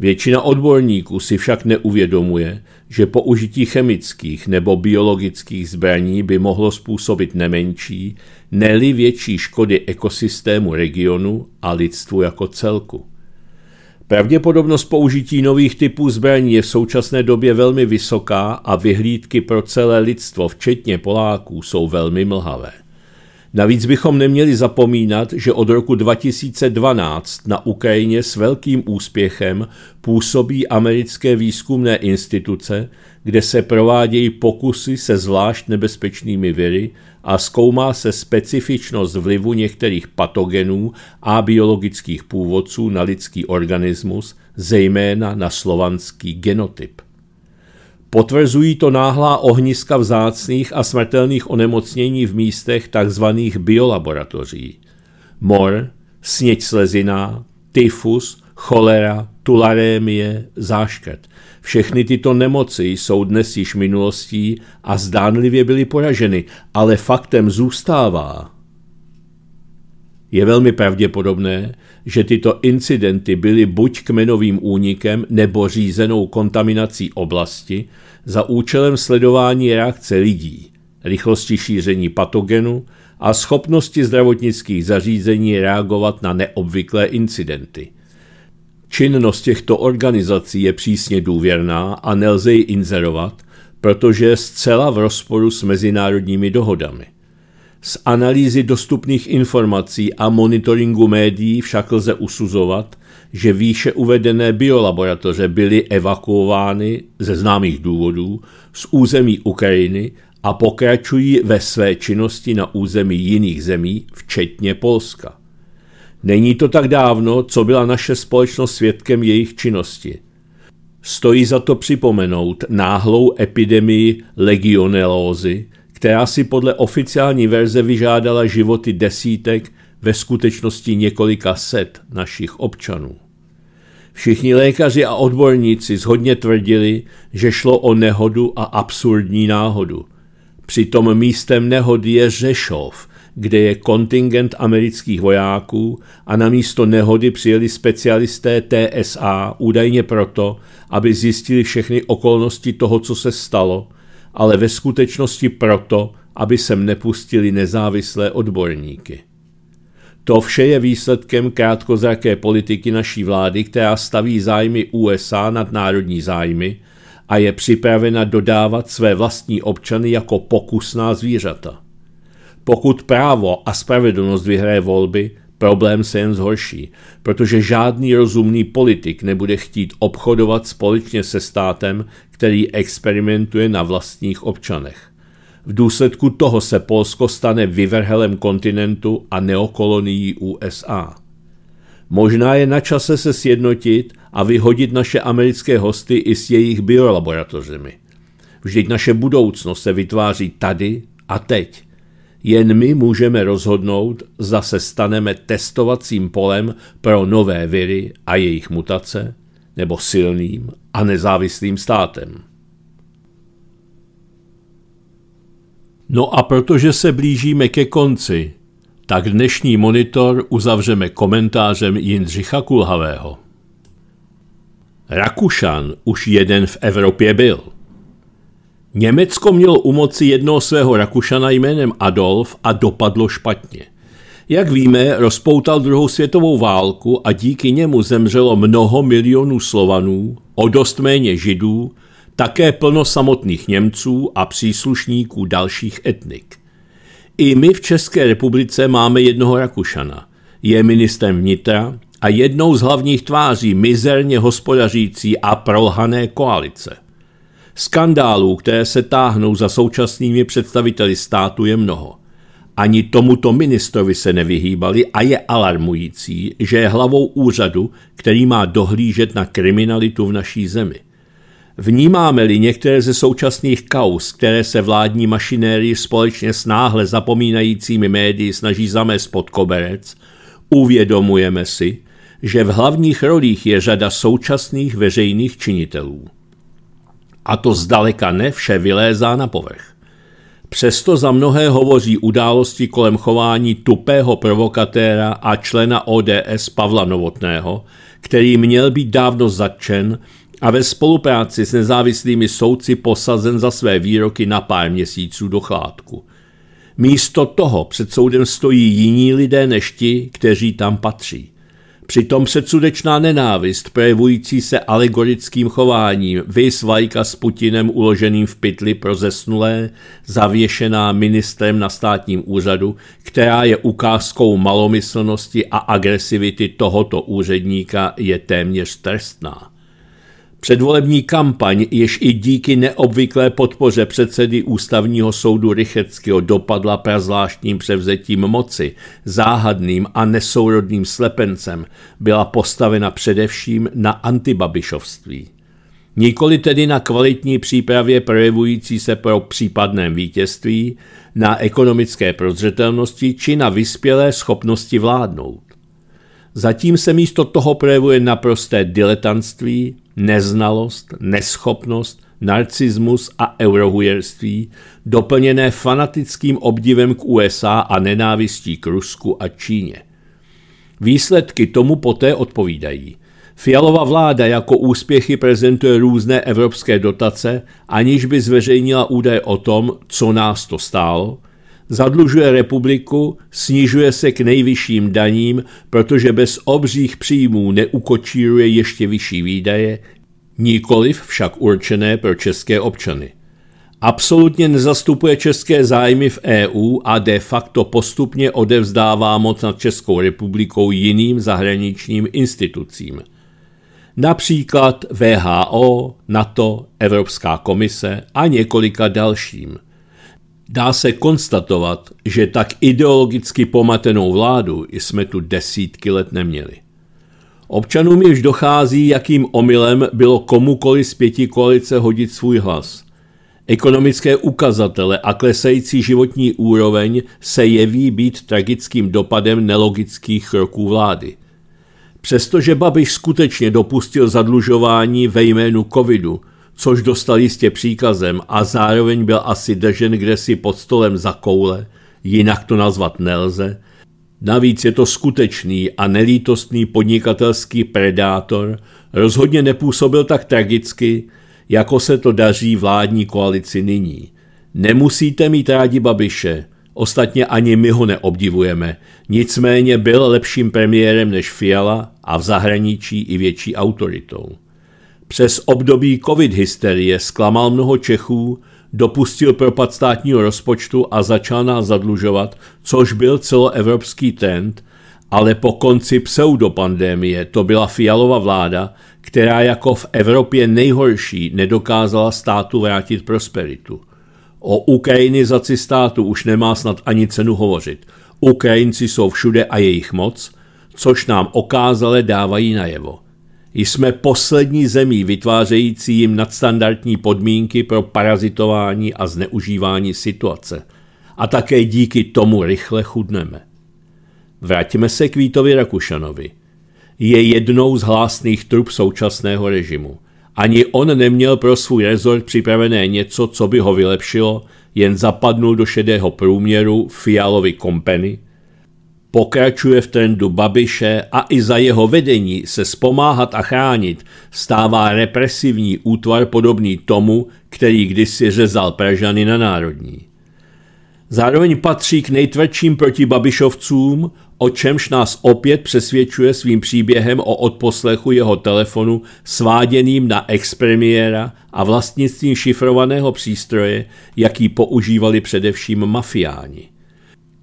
Většina odborníků si však neuvědomuje, že použití chemických nebo biologických zbraní by mohlo způsobit nemenší, neli větší škody ekosystému regionu a lidstvu jako celku. Pravděpodobnost použití nových typů zbraní je v současné době velmi vysoká a vyhlídky pro celé lidstvo, včetně Poláků, jsou velmi mlhavé. Navíc bychom neměli zapomínat, že od roku 2012 na Ukrajině s velkým úspěchem působí americké výzkumné instituce, kde se provádějí pokusy se zvlášť nebezpečnými viry a zkoumá se specifičnost vlivu některých patogenů a biologických původců na lidský organismus, zejména na slovanský genotyp. Potvrzují to náhlá ohniska vzácných a smrtelných onemocnění v místech tzv. biolaboratoří. Mor, sněď slezina, tyfus, cholera, tularémie, záškrt. Všechny tyto nemoci jsou dnes již minulostí a zdánlivě byly poraženy, ale faktem zůstává. Je velmi pravděpodobné, že tyto incidenty byly buď kmenovým únikem nebo řízenou kontaminací oblasti za účelem sledování reakce lidí, rychlosti šíření patogenu a schopnosti zdravotnických zařízení reagovat na neobvyklé incidenty. Činnost těchto organizací je přísně důvěrná a nelze ji inzerovat, protože je zcela v rozporu s mezinárodními dohodami. Z analýzy dostupných informací a monitoringu médií však lze usuzovat, že výše uvedené biolaboratoře byly evakuovány ze známých důvodů z území Ukrajiny a pokračují ve své činnosti na území jiných zemí, včetně Polska. Není to tak dávno, co byla naše společnost svědkem jejich činnosti. Stojí za to připomenout náhlou epidemii legionelózy, která si podle oficiální verze vyžádala životy desítek, ve skutečnosti několika set našich občanů. Všichni lékaři a odborníci zhodně tvrdili, že šlo o nehodu a absurdní náhodu. Přitom místem nehody je Řešov, kde je kontingent amerických vojáků a na místo nehody přijeli specialisté TSA údajně proto, aby zjistili všechny okolnosti toho, co se stalo – ale ve skutečnosti proto, aby sem nepustili nezávislé odborníky. To vše je výsledkem krátkozraké politiky naší vlády, která staví zájmy USA nad národní zájmy a je připravena dodávat své vlastní občany jako pokusná zvířata. Pokud právo a spravedlnost vyhraje volby, Problém se jen zhorší, protože žádný rozumný politik nebude chtít obchodovat společně se státem, který experimentuje na vlastních občanech. V důsledku toho se Polsko stane vyvrhelem kontinentu a neokolonií USA. Možná je na čase se sjednotit a vyhodit naše americké hosty i s jejich biolaboratořemi. Vždyť naše budoucnost se vytváří tady a teď. Jen my můžeme rozhodnout, zda se staneme testovacím polem pro nové viry a jejich mutace, nebo silným a nezávislým státem. No a protože se blížíme ke konci, tak dnešní monitor uzavřeme komentářem Jindřicha Kulhavého. Rakušan už jeden v Evropě byl – Německo mělo u moci jednoho svého Rakušana jménem Adolf a dopadlo špatně. Jak víme, rozpoutal druhou světovou válku a díky němu zemřelo mnoho milionů Slovanů, o dost méně Židů, také plno samotných Němců a příslušníků dalších etnik. I my v České republice máme jednoho Rakušana. Je ministrem vnitra a jednou z hlavních tváří mizerně hospodařící a prolhané koalice. Skandálů, které se táhnou za současnými představiteli státu, je mnoho. Ani tomuto ministrovi se nevyhýbali a je alarmující, že je hlavou úřadu, který má dohlížet na kriminalitu v naší zemi. Vnímáme-li některé ze současných kaus, které se vládní mašinérii společně s náhle zapomínajícími médii snaží zamést pod koberec, uvědomujeme si, že v hlavních rolích je řada současných veřejných činitelů. A to zdaleka ne vše vylézá na povrch. Přesto za mnohé hovoří události kolem chování tupého provokatéra a člena ODS Pavla Novotného, který měl být dávno zatčen a ve spolupráci s nezávislými soudci posazen za své výroky na pár měsíců do chládku. Místo toho před soudem stojí jiní lidé než ti, kteří tam patří. Přitom předsudečná nenávist, projevující se alegorickým chováním, vys vajka s Putinem uloženým v pytli pro zesnulé, zavěšená ministrem na státním úřadu, která je ukázkou malomyslnosti a agresivity tohoto úředníka, je téměř trestná. Předvolební kampaň, jež i díky neobvyklé podpoře předsedy ústavního soudu Rycheckého dopadla prazvláštním převzetím moci, záhadným a nesourodným slepencem, byla postavena především na antibabišovství. Nikoli tedy na kvalitní přípravě projevující se pro případném vítězství, na ekonomické prozřetelnosti či na vyspělé schopnosti vládnout. Zatím se místo toho projevuje naprosté diletantství, neznalost, neschopnost, narcismus a eurohujerství, doplněné fanatickým obdivem k USA a nenávistí k Rusku a Číně. Výsledky tomu poté odpovídají. Fialová vláda jako úspěchy prezentuje různé evropské dotace, aniž by zveřejnila údaje o tom, co nás to stálo – zadlužuje republiku, snižuje se k nejvyšším daním, protože bez obřích příjmů neukočíruje ještě vyšší výdaje, nikoliv však určené pro české občany. Absolutně nezastupuje české zájmy v EU a de facto postupně odevzdává moc nad Českou republikou jiným zahraničním institucím. Například VHO, NATO, Evropská komise a několika dalším. Dá se konstatovat, že tak ideologicky pomatenou vládu jsme tu desítky let neměli. Občanům již dochází, jakým omylem bylo komukoli z pěti koalice hodit svůj hlas. Ekonomické ukazatele a klesající životní úroveň se jeví být tragickým dopadem nelogických kroků vlády. Přestože Babiš skutečně dopustil zadlužování ve jménu covidu – což dostal jistě příkazem a zároveň byl asi držen kdesi pod stolem za koule, jinak to nazvat nelze. Navíc je to skutečný a nelítostný podnikatelský predátor, rozhodně nepůsobil tak tragicky, jako se to daří vládní koalici nyní. Nemusíte mít rádi Babiše, ostatně ani my ho neobdivujeme, nicméně byl lepším premiérem než Fiala a v zahraničí i větší autoritou. Přes období covid hysterie zklamal mnoho Čechů, dopustil propad státního rozpočtu a začal nás zadlužovat, což byl celoevropský trend, ale po konci pseudopandémie to byla fialová vláda, která jako v Evropě nejhorší nedokázala státu vrátit prosperitu. O ukrajinizaci státu už nemá snad ani cenu hovořit. Ukrajinci jsou všude a jejich moc, což nám okázale dávají najevo jsme poslední zemí vytvářející jim nadstandardní podmínky pro parazitování a zneužívání situace. A také díky tomu rychle chudneme. Vraťme se k Vítovi Rakušanovi. Je jednou z hlásných trup současného režimu. Ani on neměl pro svůj rezort připravené něco, co by ho vylepšilo, jen zapadnul do šedého průměru Fialovi kompeny – Pokračuje v trendu Babiše a i za jeho vedení se spomáhat a chránit stává represivní útvar podobný tomu, který kdysi řezal Pražany na národní. Zároveň patří k nejtvrdším proti Babišovcům, o čemž nás opět přesvědčuje svým příběhem o odposlechu jeho telefonu sváděným na expremiéra a vlastnictvím šifrovaného přístroje, jaký používali především mafiáni.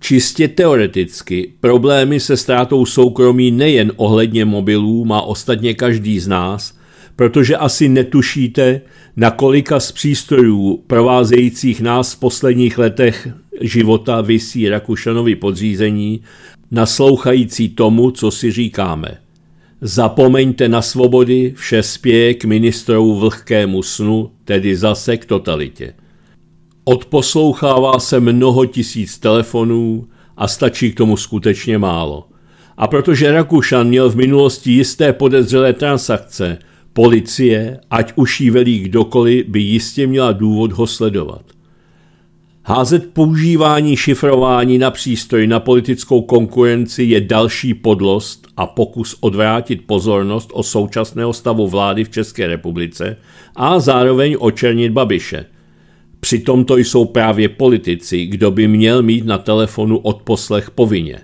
Čistě teoreticky, problémy se ztrátou soukromí nejen ohledně mobilů má ostatně každý z nás, protože asi netušíte, na kolika z přístrojů provázejících nás v posledních letech života vysí Rakušanovi podřízení, naslouchající tomu, co si říkáme. Zapomeňte na svobody, vše spěje k ministrovu vlhkému snu, tedy zase k totalitě. Odposlouchává se mnoho tisíc telefonů a stačí k tomu skutečně málo. A protože Rakušan měl v minulosti jisté podezřelé transakce, policie, ať už jí velí kdokoliv, by jistě měla důvod ho sledovat. Házet používání šifrování na přístroj na politickou konkurenci je další podlost a pokus odvrátit pozornost o současného stavu vlády v České republice a zároveň očernit Babiše – Přitom to jsou právě politici, kdo by měl mít na telefonu odposlech povinně.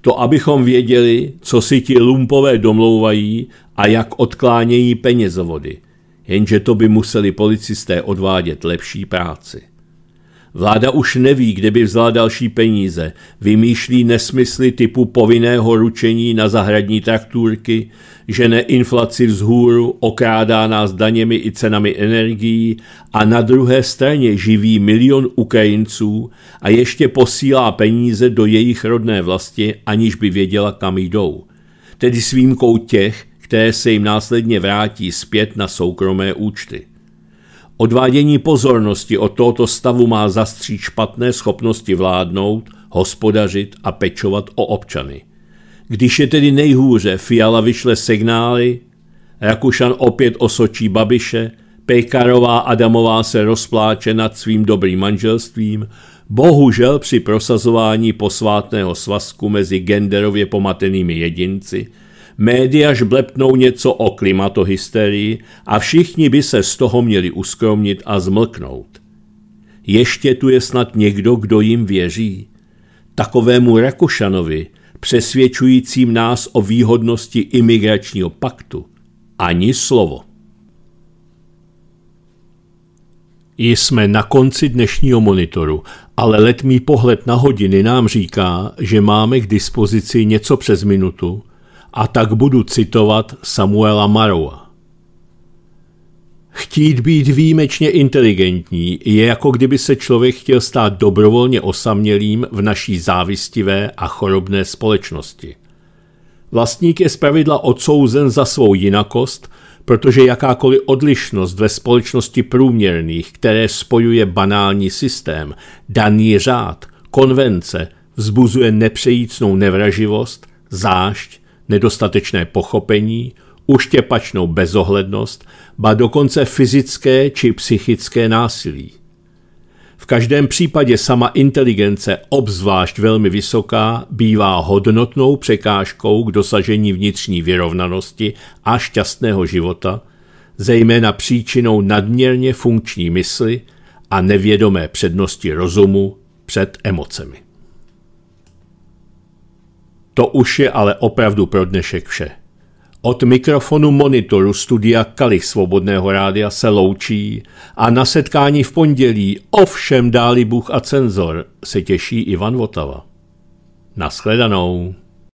To, abychom věděli, co si ti lumpové domlouvají a jak odklánějí penězovody. Jenže to by museli policisté odvádět lepší práci. Vláda už neví, kde by vzala další peníze. Vymýšlí nesmysly typu povinného ručení na zahradní traktůrky, žene inflaci vzhůru, okrádá nás daněmi i cenami energií a na druhé straně živí milion Ukrajinců a ještě posílá peníze do jejich rodné vlasti, aniž by věděla, kam jdou. Tedy s výjimkou těch, které se jim následně vrátí zpět na soukromé účty. Odvádění pozornosti od tohoto stavu má zastřít špatné schopnosti vládnout, hospodařit a pečovat o občany. Když je tedy nejhůře, Fiala vyšle signály, Rakušan opět osočí Babiše, Pekarová Adamová se rozpláče nad svým dobrým manželstvím, bohužel při prosazování posvátného svazku mezi genderově pomatenými jedinci – média žblepnou něco o klimatohysterii a všichni by se z toho měli uskromnit a zmlknout. Ještě tu je snad někdo, kdo jim věří. Takovému Rakušanovi, přesvědčujícím nás o výhodnosti imigračního paktu, ani slovo. Jsme na konci dnešního monitoru, ale letmý pohled na hodiny nám říká, že máme k dispozici něco přes minutu – a tak budu citovat Samuela Marova. Chtít být výjimečně inteligentní je jako kdyby se člověk chtěl stát dobrovolně osamělým v naší závistivé a chorobné společnosti. Vlastník je zpravidla odsouzen za svou jinakost, protože jakákoliv odlišnost ve společnosti průměrných, které spojuje banální systém, daný řád, konvence, vzbuzuje nepřejícnou nevraživost, zášť nedostatečné pochopení, uštěpačnou bezohlednost, ba dokonce fyzické či psychické násilí. V každém případě sama inteligence, obzvlášť velmi vysoká, bývá hodnotnou překážkou k dosažení vnitřní vyrovnanosti a šťastného života, zejména příčinou nadměrně funkční mysli a nevědomé přednosti rozumu před emocemi. To už je ale opravdu pro dnešek vše. Od mikrofonu monitoru studia Kalich Svobodného rádia se loučí a na setkání v pondělí ovšem dáli Bůh a cenzor se těší Ivan Votava. Naschledanou.